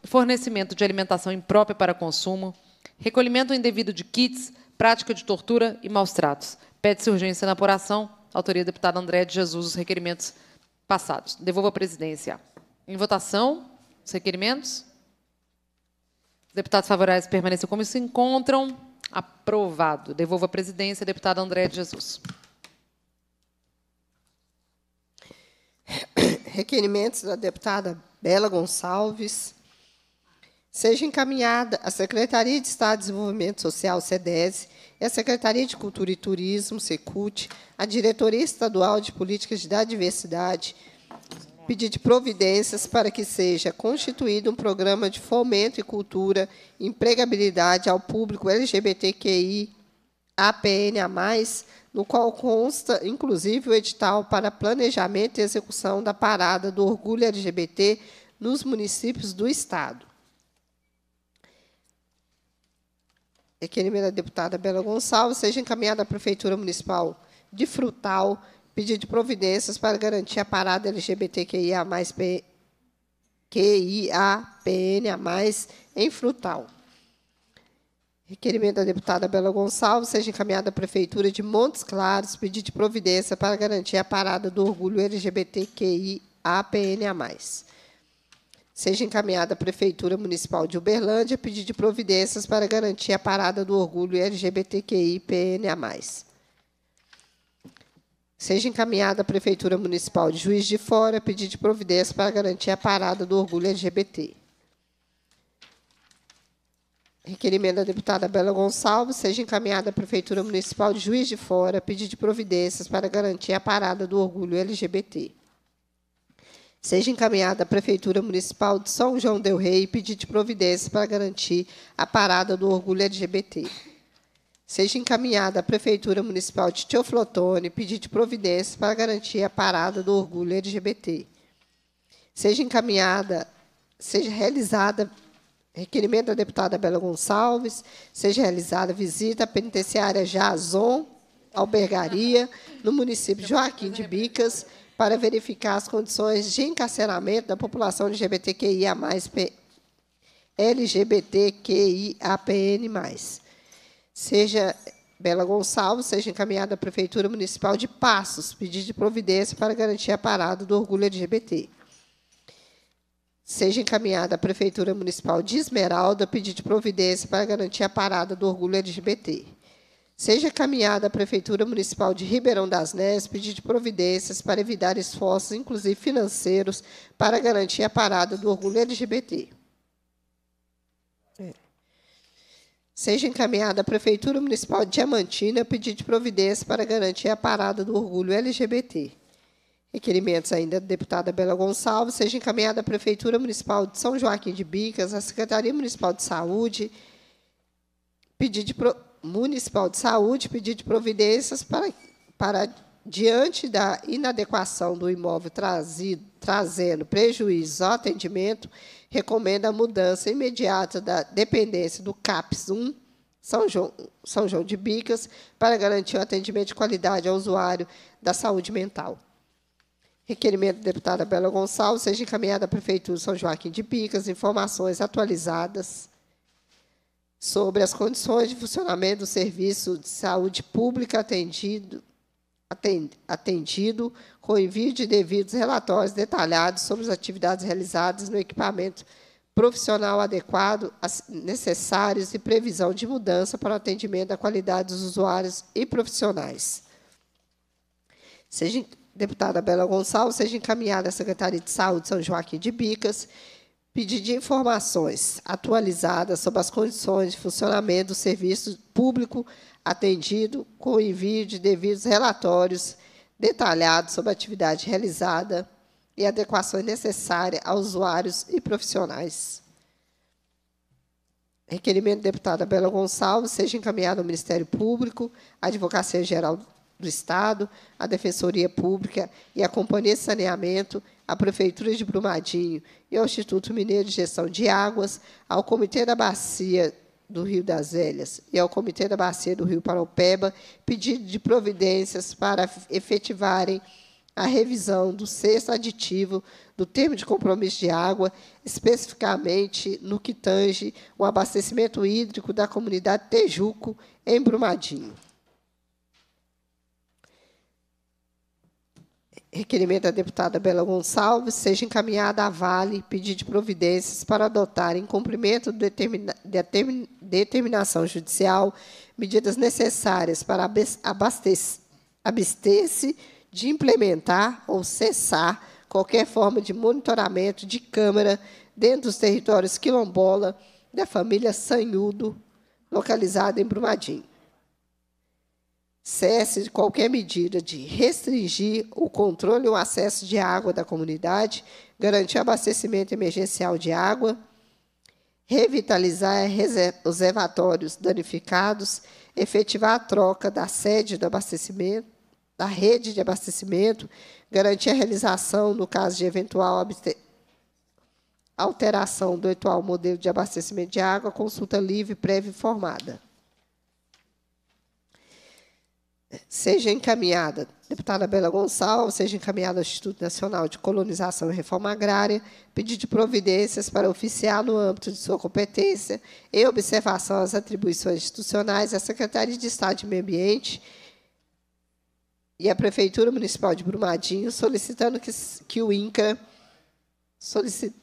fornecimento de alimentação imprópria para consumo, recolhimento indevido de kits, prática de tortura e maus tratos. Pede-se urgência na apuração Autoria do deputado André de Jesus, os requerimentos passados. Devolvo a presidência. Em votação, os requerimentos. Os deputados favoráveis permaneçam como se encontram. Aprovado. Devolvo a presidência, deputado André de Jesus. Requerimentos da deputada Bela Gonçalves, seja encaminhada à Secretaria de Estado de Desenvolvimento Social, SEDES, e à Secretaria de Cultura e Turismo, SECUT, à Diretoria Estadual de Políticas da Diversidade, pedir de providências para que seja constituído um programa de fomento e cultura, empregabilidade ao público LGBTQI, (APN+), no qual consta, inclusive, o edital para planejamento e execução da parada do orgulho LGBT nos municípios do Estado. é que a deputada Bela Gonçalves seja encaminhada à Prefeitura Municipal de Frutal pedido de providências para garantir a parada LGBTQIA+, P... QIAPN+, em Frutal. Requerimento da deputada Bela Gonçalves seja encaminhado à Prefeitura de Montes Claros pedido de providência para garantir a parada do orgulho LGBTQIAPN+ seja encaminhada à Prefeitura Municipal de Uberlândia a pedido de providências para garantir a parada do orgulho LGBTQI-PNA+. Seja encaminhada à Prefeitura Municipal de Juiz de Fora a pedido de providências para garantir a parada do orgulho LGBT. Requerimento da deputada Bela Gonçalves seja encaminhada à Prefeitura Municipal de Juiz de Fora a pedido de providências para garantir a parada do orgulho LGBT seja encaminhada à Prefeitura Municipal de São João del Rei e de providência para garantir a parada do orgulho LGBT. Seja encaminhada à Prefeitura Municipal de Teoflotone pedido providência para garantir a parada do orgulho LGBT. Seja encaminhada, seja realizada requerimento da deputada Bela Gonçalves, seja realizada visita à penitenciária Jazon, albergaria, no município Joaquim de Bicas, para verificar as condições de encarceramento da população LGBTQIA+, LGBTQIAPN+. Seja Bela Gonçalves seja encaminhada à Prefeitura Municipal de Passos, pedido de providência para garantir a parada do orgulho LGBT. Seja encaminhada à Prefeitura Municipal de Esmeralda, pedido de providência para garantir a parada do orgulho LGBT. Seja caminhada à Prefeitura Municipal de Ribeirão das Neves pedir providências para evitar esforços, inclusive financeiros, para garantir a parada do orgulho LGBT. É. Seja encaminhada à Prefeitura Municipal de Diamantina pedir providências para garantir a parada do orgulho LGBT. Requerimentos ainda da deputada Bela Gonçalves, seja encaminhada à Prefeitura Municipal de São Joaquim de Bicas, à Secretaria Municipal de Saúde, pedir de Municipal de Saúde pedido de providências para, para diante da inadequação do imóvel trazido, trazendo prejuízos ao atendimento, recomenda a mudança imediata da dependência do CAPS 1 São João, São João de Bicas para garantir o atendimento de qualidade ao usuário da saúde mental. Requerimento da deputada Bela Gonçalves seja encaminhado à Prefeitura de São Joaquim de Bicas, informações atualizadas sobre as condições de funcionamento do serviço de saúde pública atendido, atendido com envio de devidos relatórios detalhados sobre as atividades realizadas no equipamento profissional adequado, necessários e previsão de mudança para o atendimento da qualidade dos usuários e profissionais. Seja deputada Bela Gonçalves, seja encaminhada à Secretaria de Saúde São Joaquim de Bicas, pedir informações atualizadas sobre as condições de funcionamento do serviço público atendido, com envio de devidos relatórios detalhados sobre a atividade realizada e adequações necessárias aos usuários e profissionais. Requerimento deputada Bela Gonçalves seja encaminhado ao Ministério Público, Advocacia Geral do Estado, a Defensoria Pública e a Companhia de Saneamento, à Prefeitura de Brumadinho e ao Instituto Mineiro de Gestão de Águas, ao Comitê da Bacia do Rio das Velhas e ao Comitê da Bacia do Rio Paraupeba, pedido de providências para efetivarem a revisão do sexto aditivo do termo de compromisso de água, especificamente no que tange o abastecimento hídrico da comunidade Tejuco, em Brumadinho. requerimento da deputada Bela Gonçalves seja encaminhada à Vale pedir de providências para adotar, em cumprimento de determina, determin, determinação judicial, medidas necessárias para abster-se de implementar ou cessar qualquer forma de monitoramento de câmara dentro dos territórios quilombola da família Sanhudo, localizada em Brumadinho cesse de qualquer medida de restringir o controle e o acesso de água da comunidade, garantir abastecimento emergencial de água, revitalizar os reservatórios danificados, efetivar a troca da sede do abastecimento, da rede de abastecimento, garantir a realização, no caso de eventual alteração do atual modelo de abastecimento de água, consulta livre, prévia e informada. seja encaminhada, deputada Bela Gonçalves, seja encaminhada ao Instituto Nacional de Colonização e Reforma Agrária, pedido de providências para oficiar no âmbito de sua competência, em observação às atribuições institucionais, à Secretaria de Estado de Meio Ambiente e à Prefeitura Municipal de Brumadinho, solicitando que, que o INCRA solicit,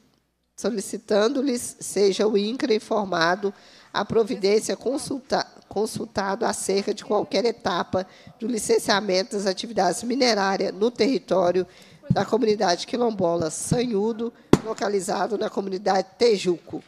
solicitando-lhes seja o INCRA informado a providência consulta, consultado acerca de qualquer etapa do licenciamento das atividades minerárias no território da comunidade quilombola Sanhudo, localizado na comunidade Tejuco.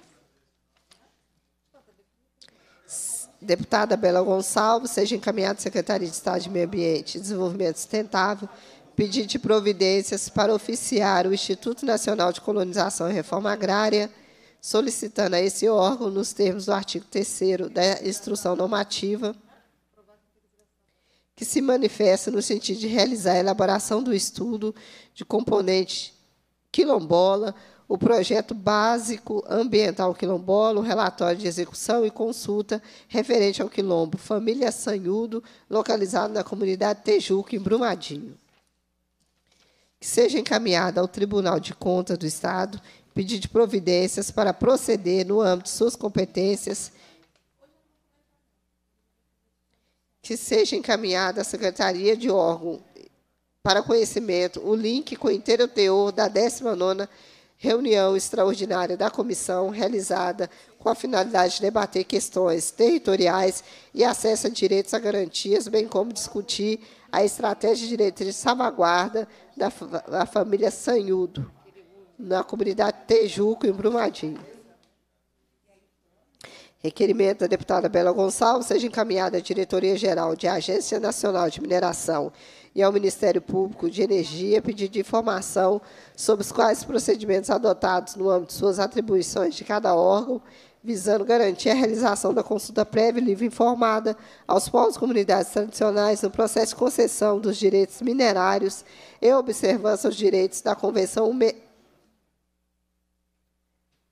Deputada Bela Gonçalves, seja encaminhada à Secretaria de Estado de Meio Ambiente e Desenvolvimento Sustentável pedido de providências para oficiar o Instituto Nacional de Colonização e Reforma Agrária, solicitando a esse órgão, nos termos do artigo 3 da Instrução Normativa, que se manifesta no sentido de realizar a elaboração do estudo de componente quilombola, o projeto básico ambiental quilombola, o relatório de execução e consulta referente ao quilombo Família Sanhudo, localizado na comunidade Tejuco, em Brumadinho. Que seja encaminhada ao Tribunal de Contas do Estado pedir de providências para proceder no âmbito de suas competências que seja encaminhada à Secretaria de órgão para conhecimento o link com o inteiro teor da 19ª reunião extraordinária da comissão realizada com a finalidade de debater questões territoriais e acesso a direitos a garantias, bem como discutir a estratégia de diretriz de salvaguarda da, da família Sanhudo na comunidade Tejuco, em Brumadinho. Requerimento da deputada Bela Gonçalves seja encaminhado à Diretoria-Geral de Agência Nacional de Mineração e ao Ministério Público de Energia pedido informação sobre os quais procedimentos adotados no âmbito de suas atribuições de cada órgão, visando garantir a realização da consulta prévia e livre informada aos povos e comunidades tradicionais no processo de concessão dos direitos minerários e observância aos direitos da Convenção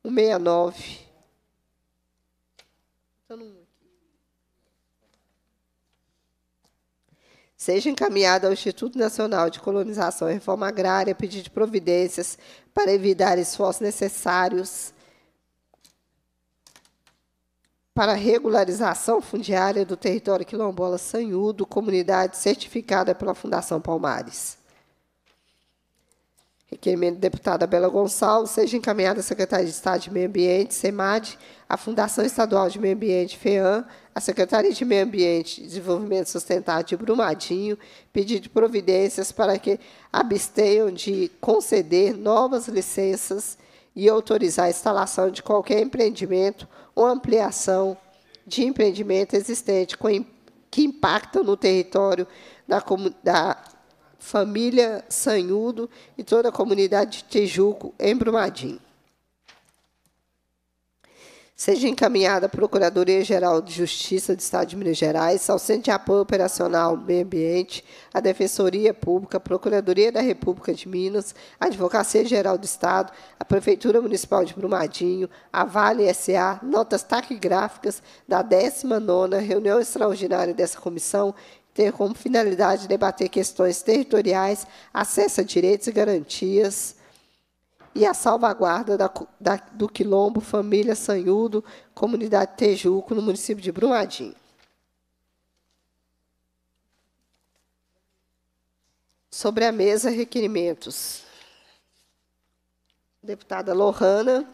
169. Seja encaminhado ao Instituto Nacional de Colonização e Reforma Agrária pedido de providências para evitar esforços necessários para regularização fundiária do território quilombola sanhudo, comunidade certificada pela Fundação Palmares. Requerimento da deputada Bela Gonçalves, seja encaminhada à Secretaria de Estado de Meio Ambiente, SEMAD, à Fundação Estadual de Meio Ambiente, FEAM, à Secretaria de Meio Ambiente e Desenvolvimento Sustentável de Brumadinho, pedido de providências para que absteiam de conceder novas licenças e autorizar a instalação de qualquer empreendimento ou ampliação de empreendimento existente que impactam no território da, da família Sanhudo e toda a comunidade de Tijuco, em Brumadinho. Seja encaminhada à Procuradoria-Geral de Justiça do Estado de Minas Gerais, ao Centro de Apoio Operacional Meio Ambiente, à Defensoria Pública, à Procuradoria da República de Minas, à Advocacia Geral do Estado, à Prefeitura Municipal de Brumadinho, à Vale SA, notas taquigráficas da 19ª reunião extraordinária dessa comissão ter como finalidade debater questões territoriais, acesso a direitos e garantias e a salvaguarda da, da, do Quilombo, Família Sanhudo, Comunidade Tejuco, no município de Brumadinho. Sobre a mesa, requerimentos. Deputada Lohana,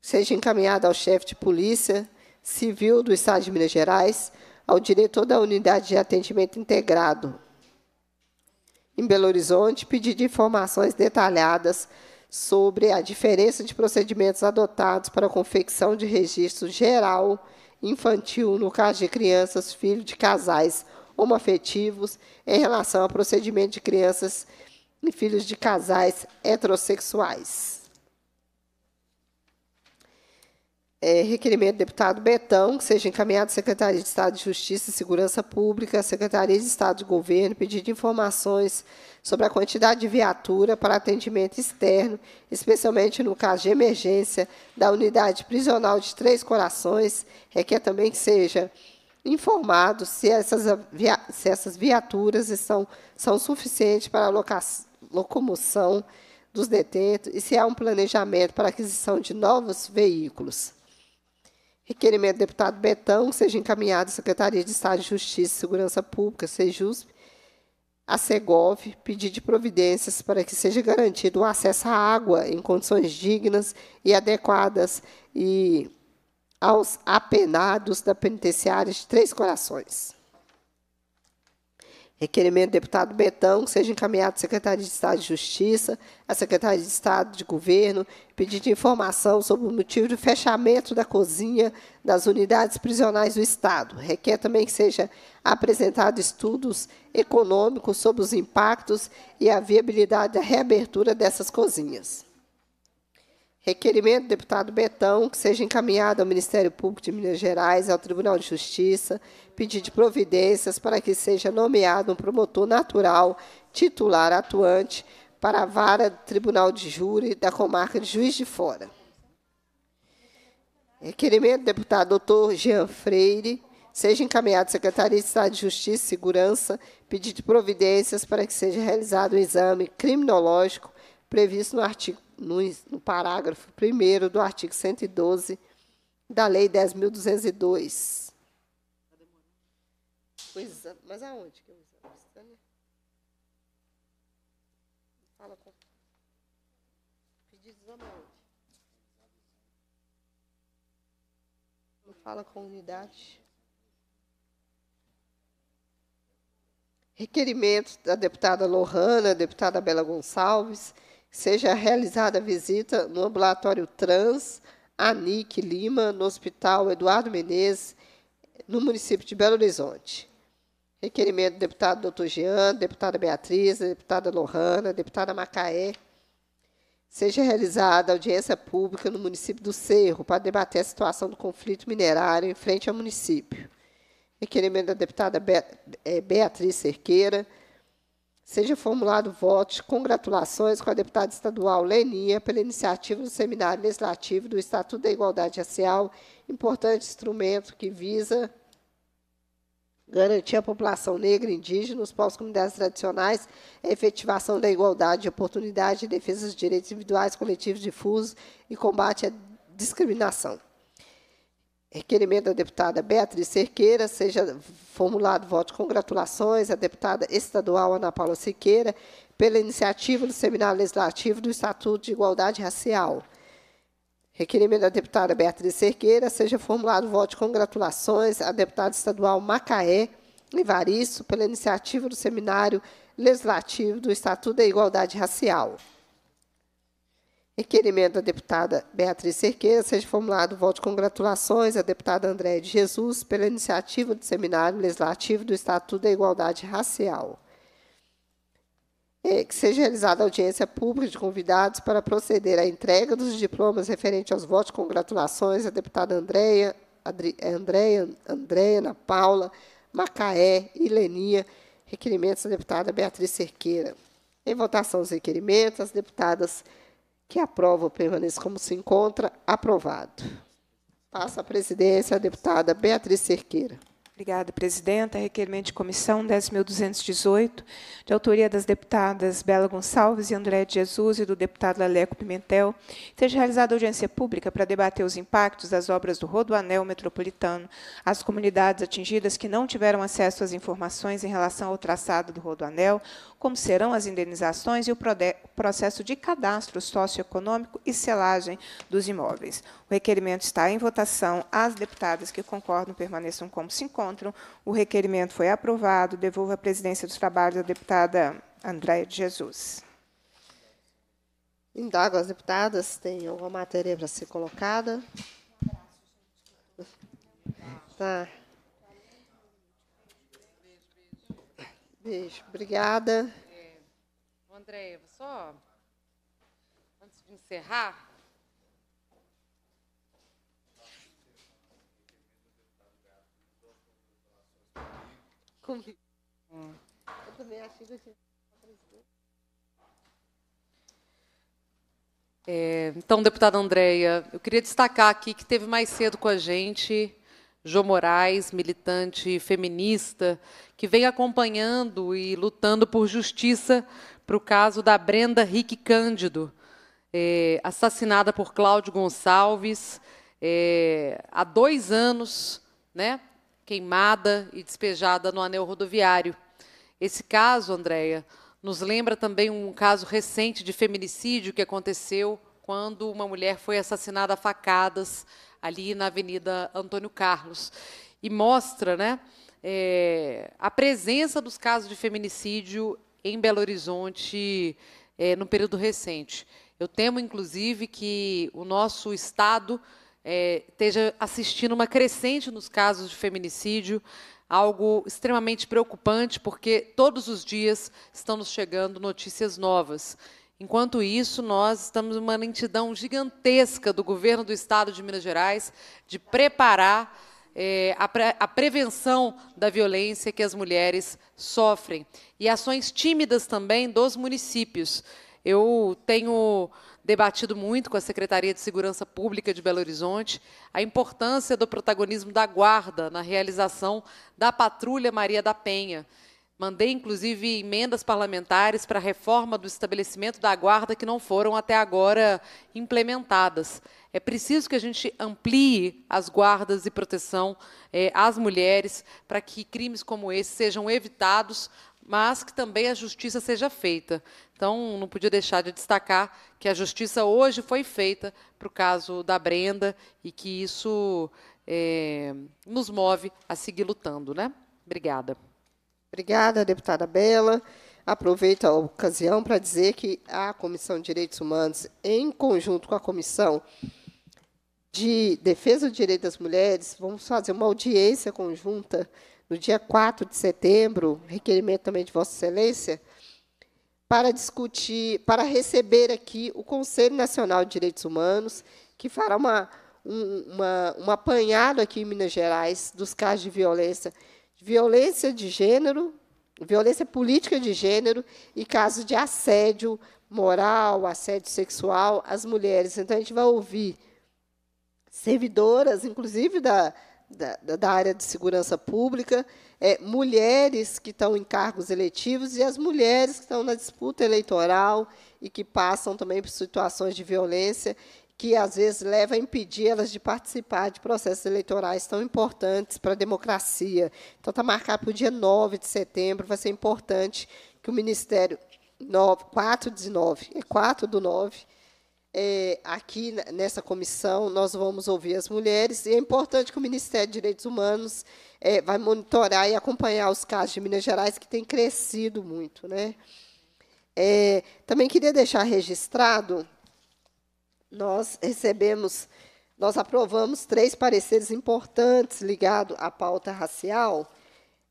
seja encaminhada ao chefe de polícia civil do Estado de Minas Gerais, ao diretor da Unidade de Atendimento Integrado em Belo Horizonte pedi informações detalhadas sobre a diferença de procedimentos adotados para a confecção de registro geral infantil no caso de crianças, filhos de casais homoafetivos, em relação ao procedimento de crianças e filhos de casais heterossexuais. é, requerimento do deputado Betão, que seja encaminhado à Secretaria de Estado de Justiça e Segurança Pública, à Secretaria de Estado de Governo, pedido informações sobre a quantidade de viatura para atendimento externo, especialmente no caso de emergência da unidade prisional de Três Corações, requer também que seja informado se essas, via, se essas viaturas são, são suficientes para a locomoção dos detentos e se há um planejamento para aquisição de novos veículos. Requerimento do deputado Betão, que seja encaminhado à Secretaria de Estado de Justiça e Segurança Pública, SEJUSP, a Segov, pedir de providências para que seja garantido o acesso à água em condições dignas e adequadas e aos apenados da penitenciária de Três Corações. Requerimento do deputado Betão que seja encaminhado à Secretaria de Estado de Justiça, à Secretaria de Estado de Governo, pedido de informação sobre o motivo do fechamento da cozinha das unidades prisionais do Estado. Requer também que seja apresentado estudos econômicos sobre os impactos e a viabilidade da reabertura dessas cozinhas. Requerimento do deputado Betão que seja encaminhado ao Ministério Público de Minas Gerais e ao Tribunal de Justiça pedido de providências para que seja nomeado um promotor natural titular atuante para a vara do Tribunal de Júri da comarca de Juiz de Fora. Requerimento do deputado doutor Jean Freire seja encaminhado à Secretaria de Estado de Justiça e Segurança pedido de providências para que seja realizado o um exame criminológico previsto no artigo no, no parágrafo 1 do artigo 112 da Lei 10.202. Pois, mas aonde que eu uso? Fala com. Pedidos aonde? Não fala com unidade. Requerimento da deputada Lohana, deputada Bela Gonçalves seja realizada a visita no ambulatório Trans, ANIC Lima, no Hospital Eduardo Menezes, no município de Belo Horizonte. Requerimento do deputado Dr. Jean, deputada Beatriz, deputada Lohana, deputada Macaé. Seja realizada audiência pública no município do Cerro para debater a situação do conflito minerário em frente ao município. Requerimento da deputada eh, Beatriz Cerqueira, Seja formulado voto de congratulações com a deputada estadual Lenia pela iniciativa do Seminário Legislativo do Estatuto da Igualdade Racial, importante instrumento que visa garantir à população negra e indígena, os povos comunidades tradicionais, a efetivação da igualdade de oportunidade, defesa dos direitos individuais, coletivos difusos e combate à discriminação. Requerimento da deputada Beatriz Cerqueira, seja formulado voto de congratulações à deputada estadual Ana Paula Siqueira pela iniciativa do Seminário Legislativo do Estatuto de Igualdade Racial. Requerimento da deputada Beatriz Cerqueira, seja formulado voto de congratulações à deputada estadual Macaé Evaristo pela iniciativa do Seminário Legislativo do Estatuto da Igualdade Racial. Requerimento da deputada Beatriz Cerqueira seja formulado voto de congratulações à deputada Andréia de Jesus pela iniciativa do Seminário Legislativo do Estatuto da Igualdade Racial. E é, que seja realizada audiência pública de convidados para proceder à entrega dos diplomas referente aos votos de congratulações à deputada Andréia, eh, Andréia, Andréia, Ana Paula, Macaé e Lenia, requerimentos da deputada Beatriz Cerqueira. Em votação os requerimentos, as deputadas que a prova permaneça como se encontra, aprovado. Passa a presidência a deputada Beatriz Cerqueira. Obrigada, presidenta. Requerimento de comissão 10.218, de autoria das deputadas Bela Gonçalves e André de Jesus e do deputado Aleco Pimentel, seja realizada audiência pública para debater os impactos das obras do Rodoanel Metropolitano às comunidades atingidas que não tiveram acesso às informações em relação ao traçado do Rodoanel, como serão as indenizações e o processo de cadastro socioeconômico e selagem dos imóveis. O requerimento está em votação. As deputadas que concordam permaneçam como se encontram. O requerimento foi aprovado. Devolvo a presidência dos trabalhos à deputada Andréia de Jesus. Indago as deputadas, tem alguma matéria para ser colocada? Tá. Beijo, obrigada. É, Andréia, só antes de encerrar. Eu também acho que é, então, deputada Andréia, eu queria destacar aqui que teve mais cedo com a gente João Moraes, militante feminista, que vem acompanhando e lutando por justiça para o caso da Brenda Rick Cândido, é, assassinada por Cláudio Gonçalves é, há dois anos, né, queimada e despejada no anel rodoviário. Esse caso, Andréia, nos lembra também um caso recente de feminicídio que aconteceu quando uma mulher foi assassinada a facadas ali na Avenida Antônio Carlos. E mostra né, é, a presença dos casos de feminicídio em Belo Horizonte é, no período recente. Eu temo, inclusive, que o nosso Estado é, esteja assistindo uma crescente nos casos de feminicídio, algo extremamente preocupante, porque todos os dias estão nos chegando notícias novas. Enquanto isso, nós estamos numa lentidão gigantesca do governo do estado de Minas Gerais de preparar é, a, pre a prevenção da violência que as mulheres sofrem. E ações tímidas também dos municípios. Eu tenho debatido muito com a Secretaria de Segurança Pública de Belo Horizonte a importância do protagonismo da Guarda na realização da Patrulha Maria da Penha. Mandei, inclusive, emendas parlamentares para a reforma do estabelecimento da guarda que não foram até agora implementadas. É preciso que a gente amplie as guardas e proteção eh, às mulheres para que crimes como esse sejam evitados, mas que também a justiça seja feita. Então, não podia deixar de destacar que a justiça hoje foi feita para o caso da Brenda e que isso eh, nos move a seguir lutando. Né? Obrigada. Obrigada, deputada Bela. Aproveito a ocasião para dizer que a Comissão de Direitos Humanos, em conjunto com a Comissão de Defesa do Direito das Mulheres, vamos fazer uma audiência conjunta no dia 4 de setembro, requerimento também de Vossa Excelência, para discutir, para receber aqui o Conselho Nacional de Direitos Humanos, que fará uma, um, uma, um apanhado aqui em Minas Gerais dos casos de violência violência de gênero, violência política de gênero e casos de assédio moral, assédio sexual às mulheres. Então, a gente vai ouvir servidoras, inclusive da, da, da área de segurança pública, é, mulheres que estão em cargos eletivos e as mulheres que estão na disputa eleitoral e que passam também por situações de violência que às vezes leva a impedir elas de participar de processos eleitorais tão importantes para a democracia. Então, está marcado para o dia 9 de setembro, vai ser importante que o Ministério 9, 4 de 9, é 4 do 9, é, aqui nessa comissão nós vamos ouvir as mulheres e é importante que o Ministério de Direitos Humanos é, vai monitorar e acompanhar os casos de Minas Gerais que tem crescido muito, né? É, também queria deixar registrado nós recebemos, nós aprovamos três pareceres importantes ligados à pauta racial,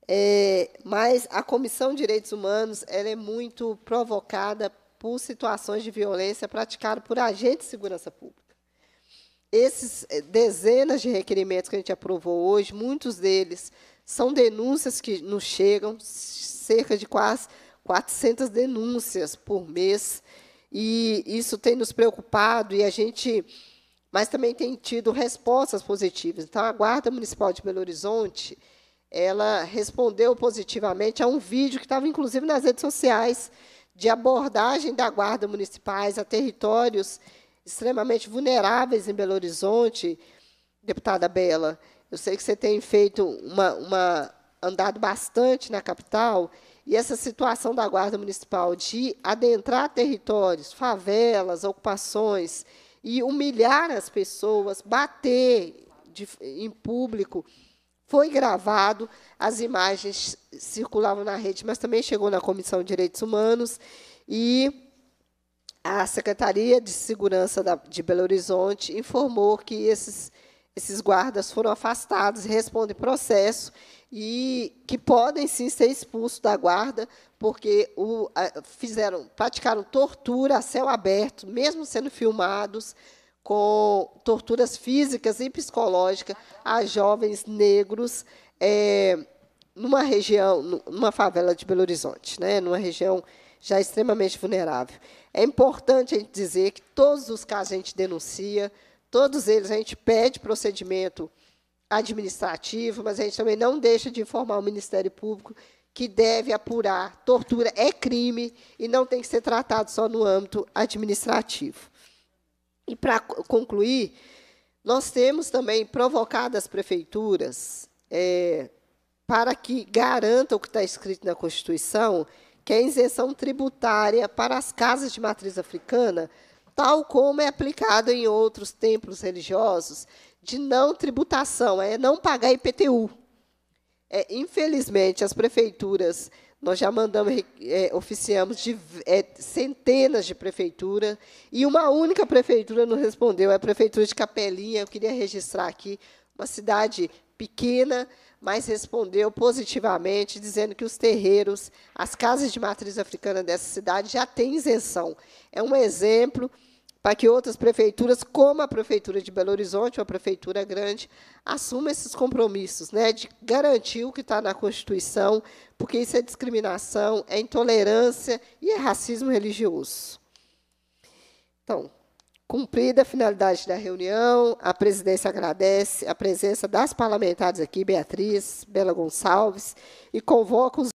é, mas a Comissão de Direitos Humanos ela é muito provocada por situações de violência praticadas por agentes de segurança pública. Esses é, dezenas de requerimentos que a gente aprovou hoje, muitos deles são denúncias que nos chegam, cerca de quase 400 denúncias por mês, e isso tem nos preocupado e a gente mas também tem tido respostas positivas. Então, a Guarda Municipal de Belo Horizonte, ela respondeu positivamente a um vídeo que estava, inclusive, nas redes sociais, de abordagem da Guarda Municipais a territórios extremamente vulneráveis em Belo Horizonte. Deputada Bela, eu sei que você tem feito uma, uma andado bastante na capital, e essa situação da Guarda Municipal de adentrar territórios, favelas, ocupações, e humilhar as pessoas, bater de, em público, foi gravado, as imagens circulavam na rede, mas também chegou na Comissão de Direitos Humanos e a Secretaria de Segurança da, de Belo Horizonte informou que esses, esses guardas foram afastados, respondem processo e que podem sim ser expulsos da guarda, porque o, fizeram, praticaram tortura a céu aberto, mesmo sendo filmados, com torturas físicas e psicológicas a jovens negros é, numa região, numa favela de Belo Horizonte, né, numa região já extremamente vulnerável. É importante a gente dizer que todos os casos a gente denuncia, todos eles a gente pede procedimento administrativo, mas a gente também não deixa de informar o Ministério Público que deve apurar. Tortura é crime e não tem que ser tratado só no âmbito administrativo. E para concluir, nós temos também provocado as prefeituras é, para que garantam o que está escrito na Constituição, que é a isenção tributária para as casas de matriz africana, tal como é aplicado em outros templos religiosos, de não tributação, é não pagar IPTU. É, infelizmente, as prefeituras, nós já mandamos, é, oficiamos de, é, centenas de prefeituras, e uma única prefeitura não respondeu, é a Prefeitura de Capelinha, eu queria registrar aqui, uma cidade pequena, mas respondeu positivamente, dizendo que os terreiros, as casas de matriz africana dessa cidade já têm isenção. É um exemplo para que outras prefeituras, como a Prefeitura de Belo Horizonte, uma prefeitura grande, assuma esses compromissos né, de garantir o que está na Constituição, porque isso é discriminação, é intolerância e é racismo religioso. Então, cumprida a finalidade da reunião, a presidência agradece a presença das parlamentares aqui, Beatriz, Bela Gonçalves, e convoca os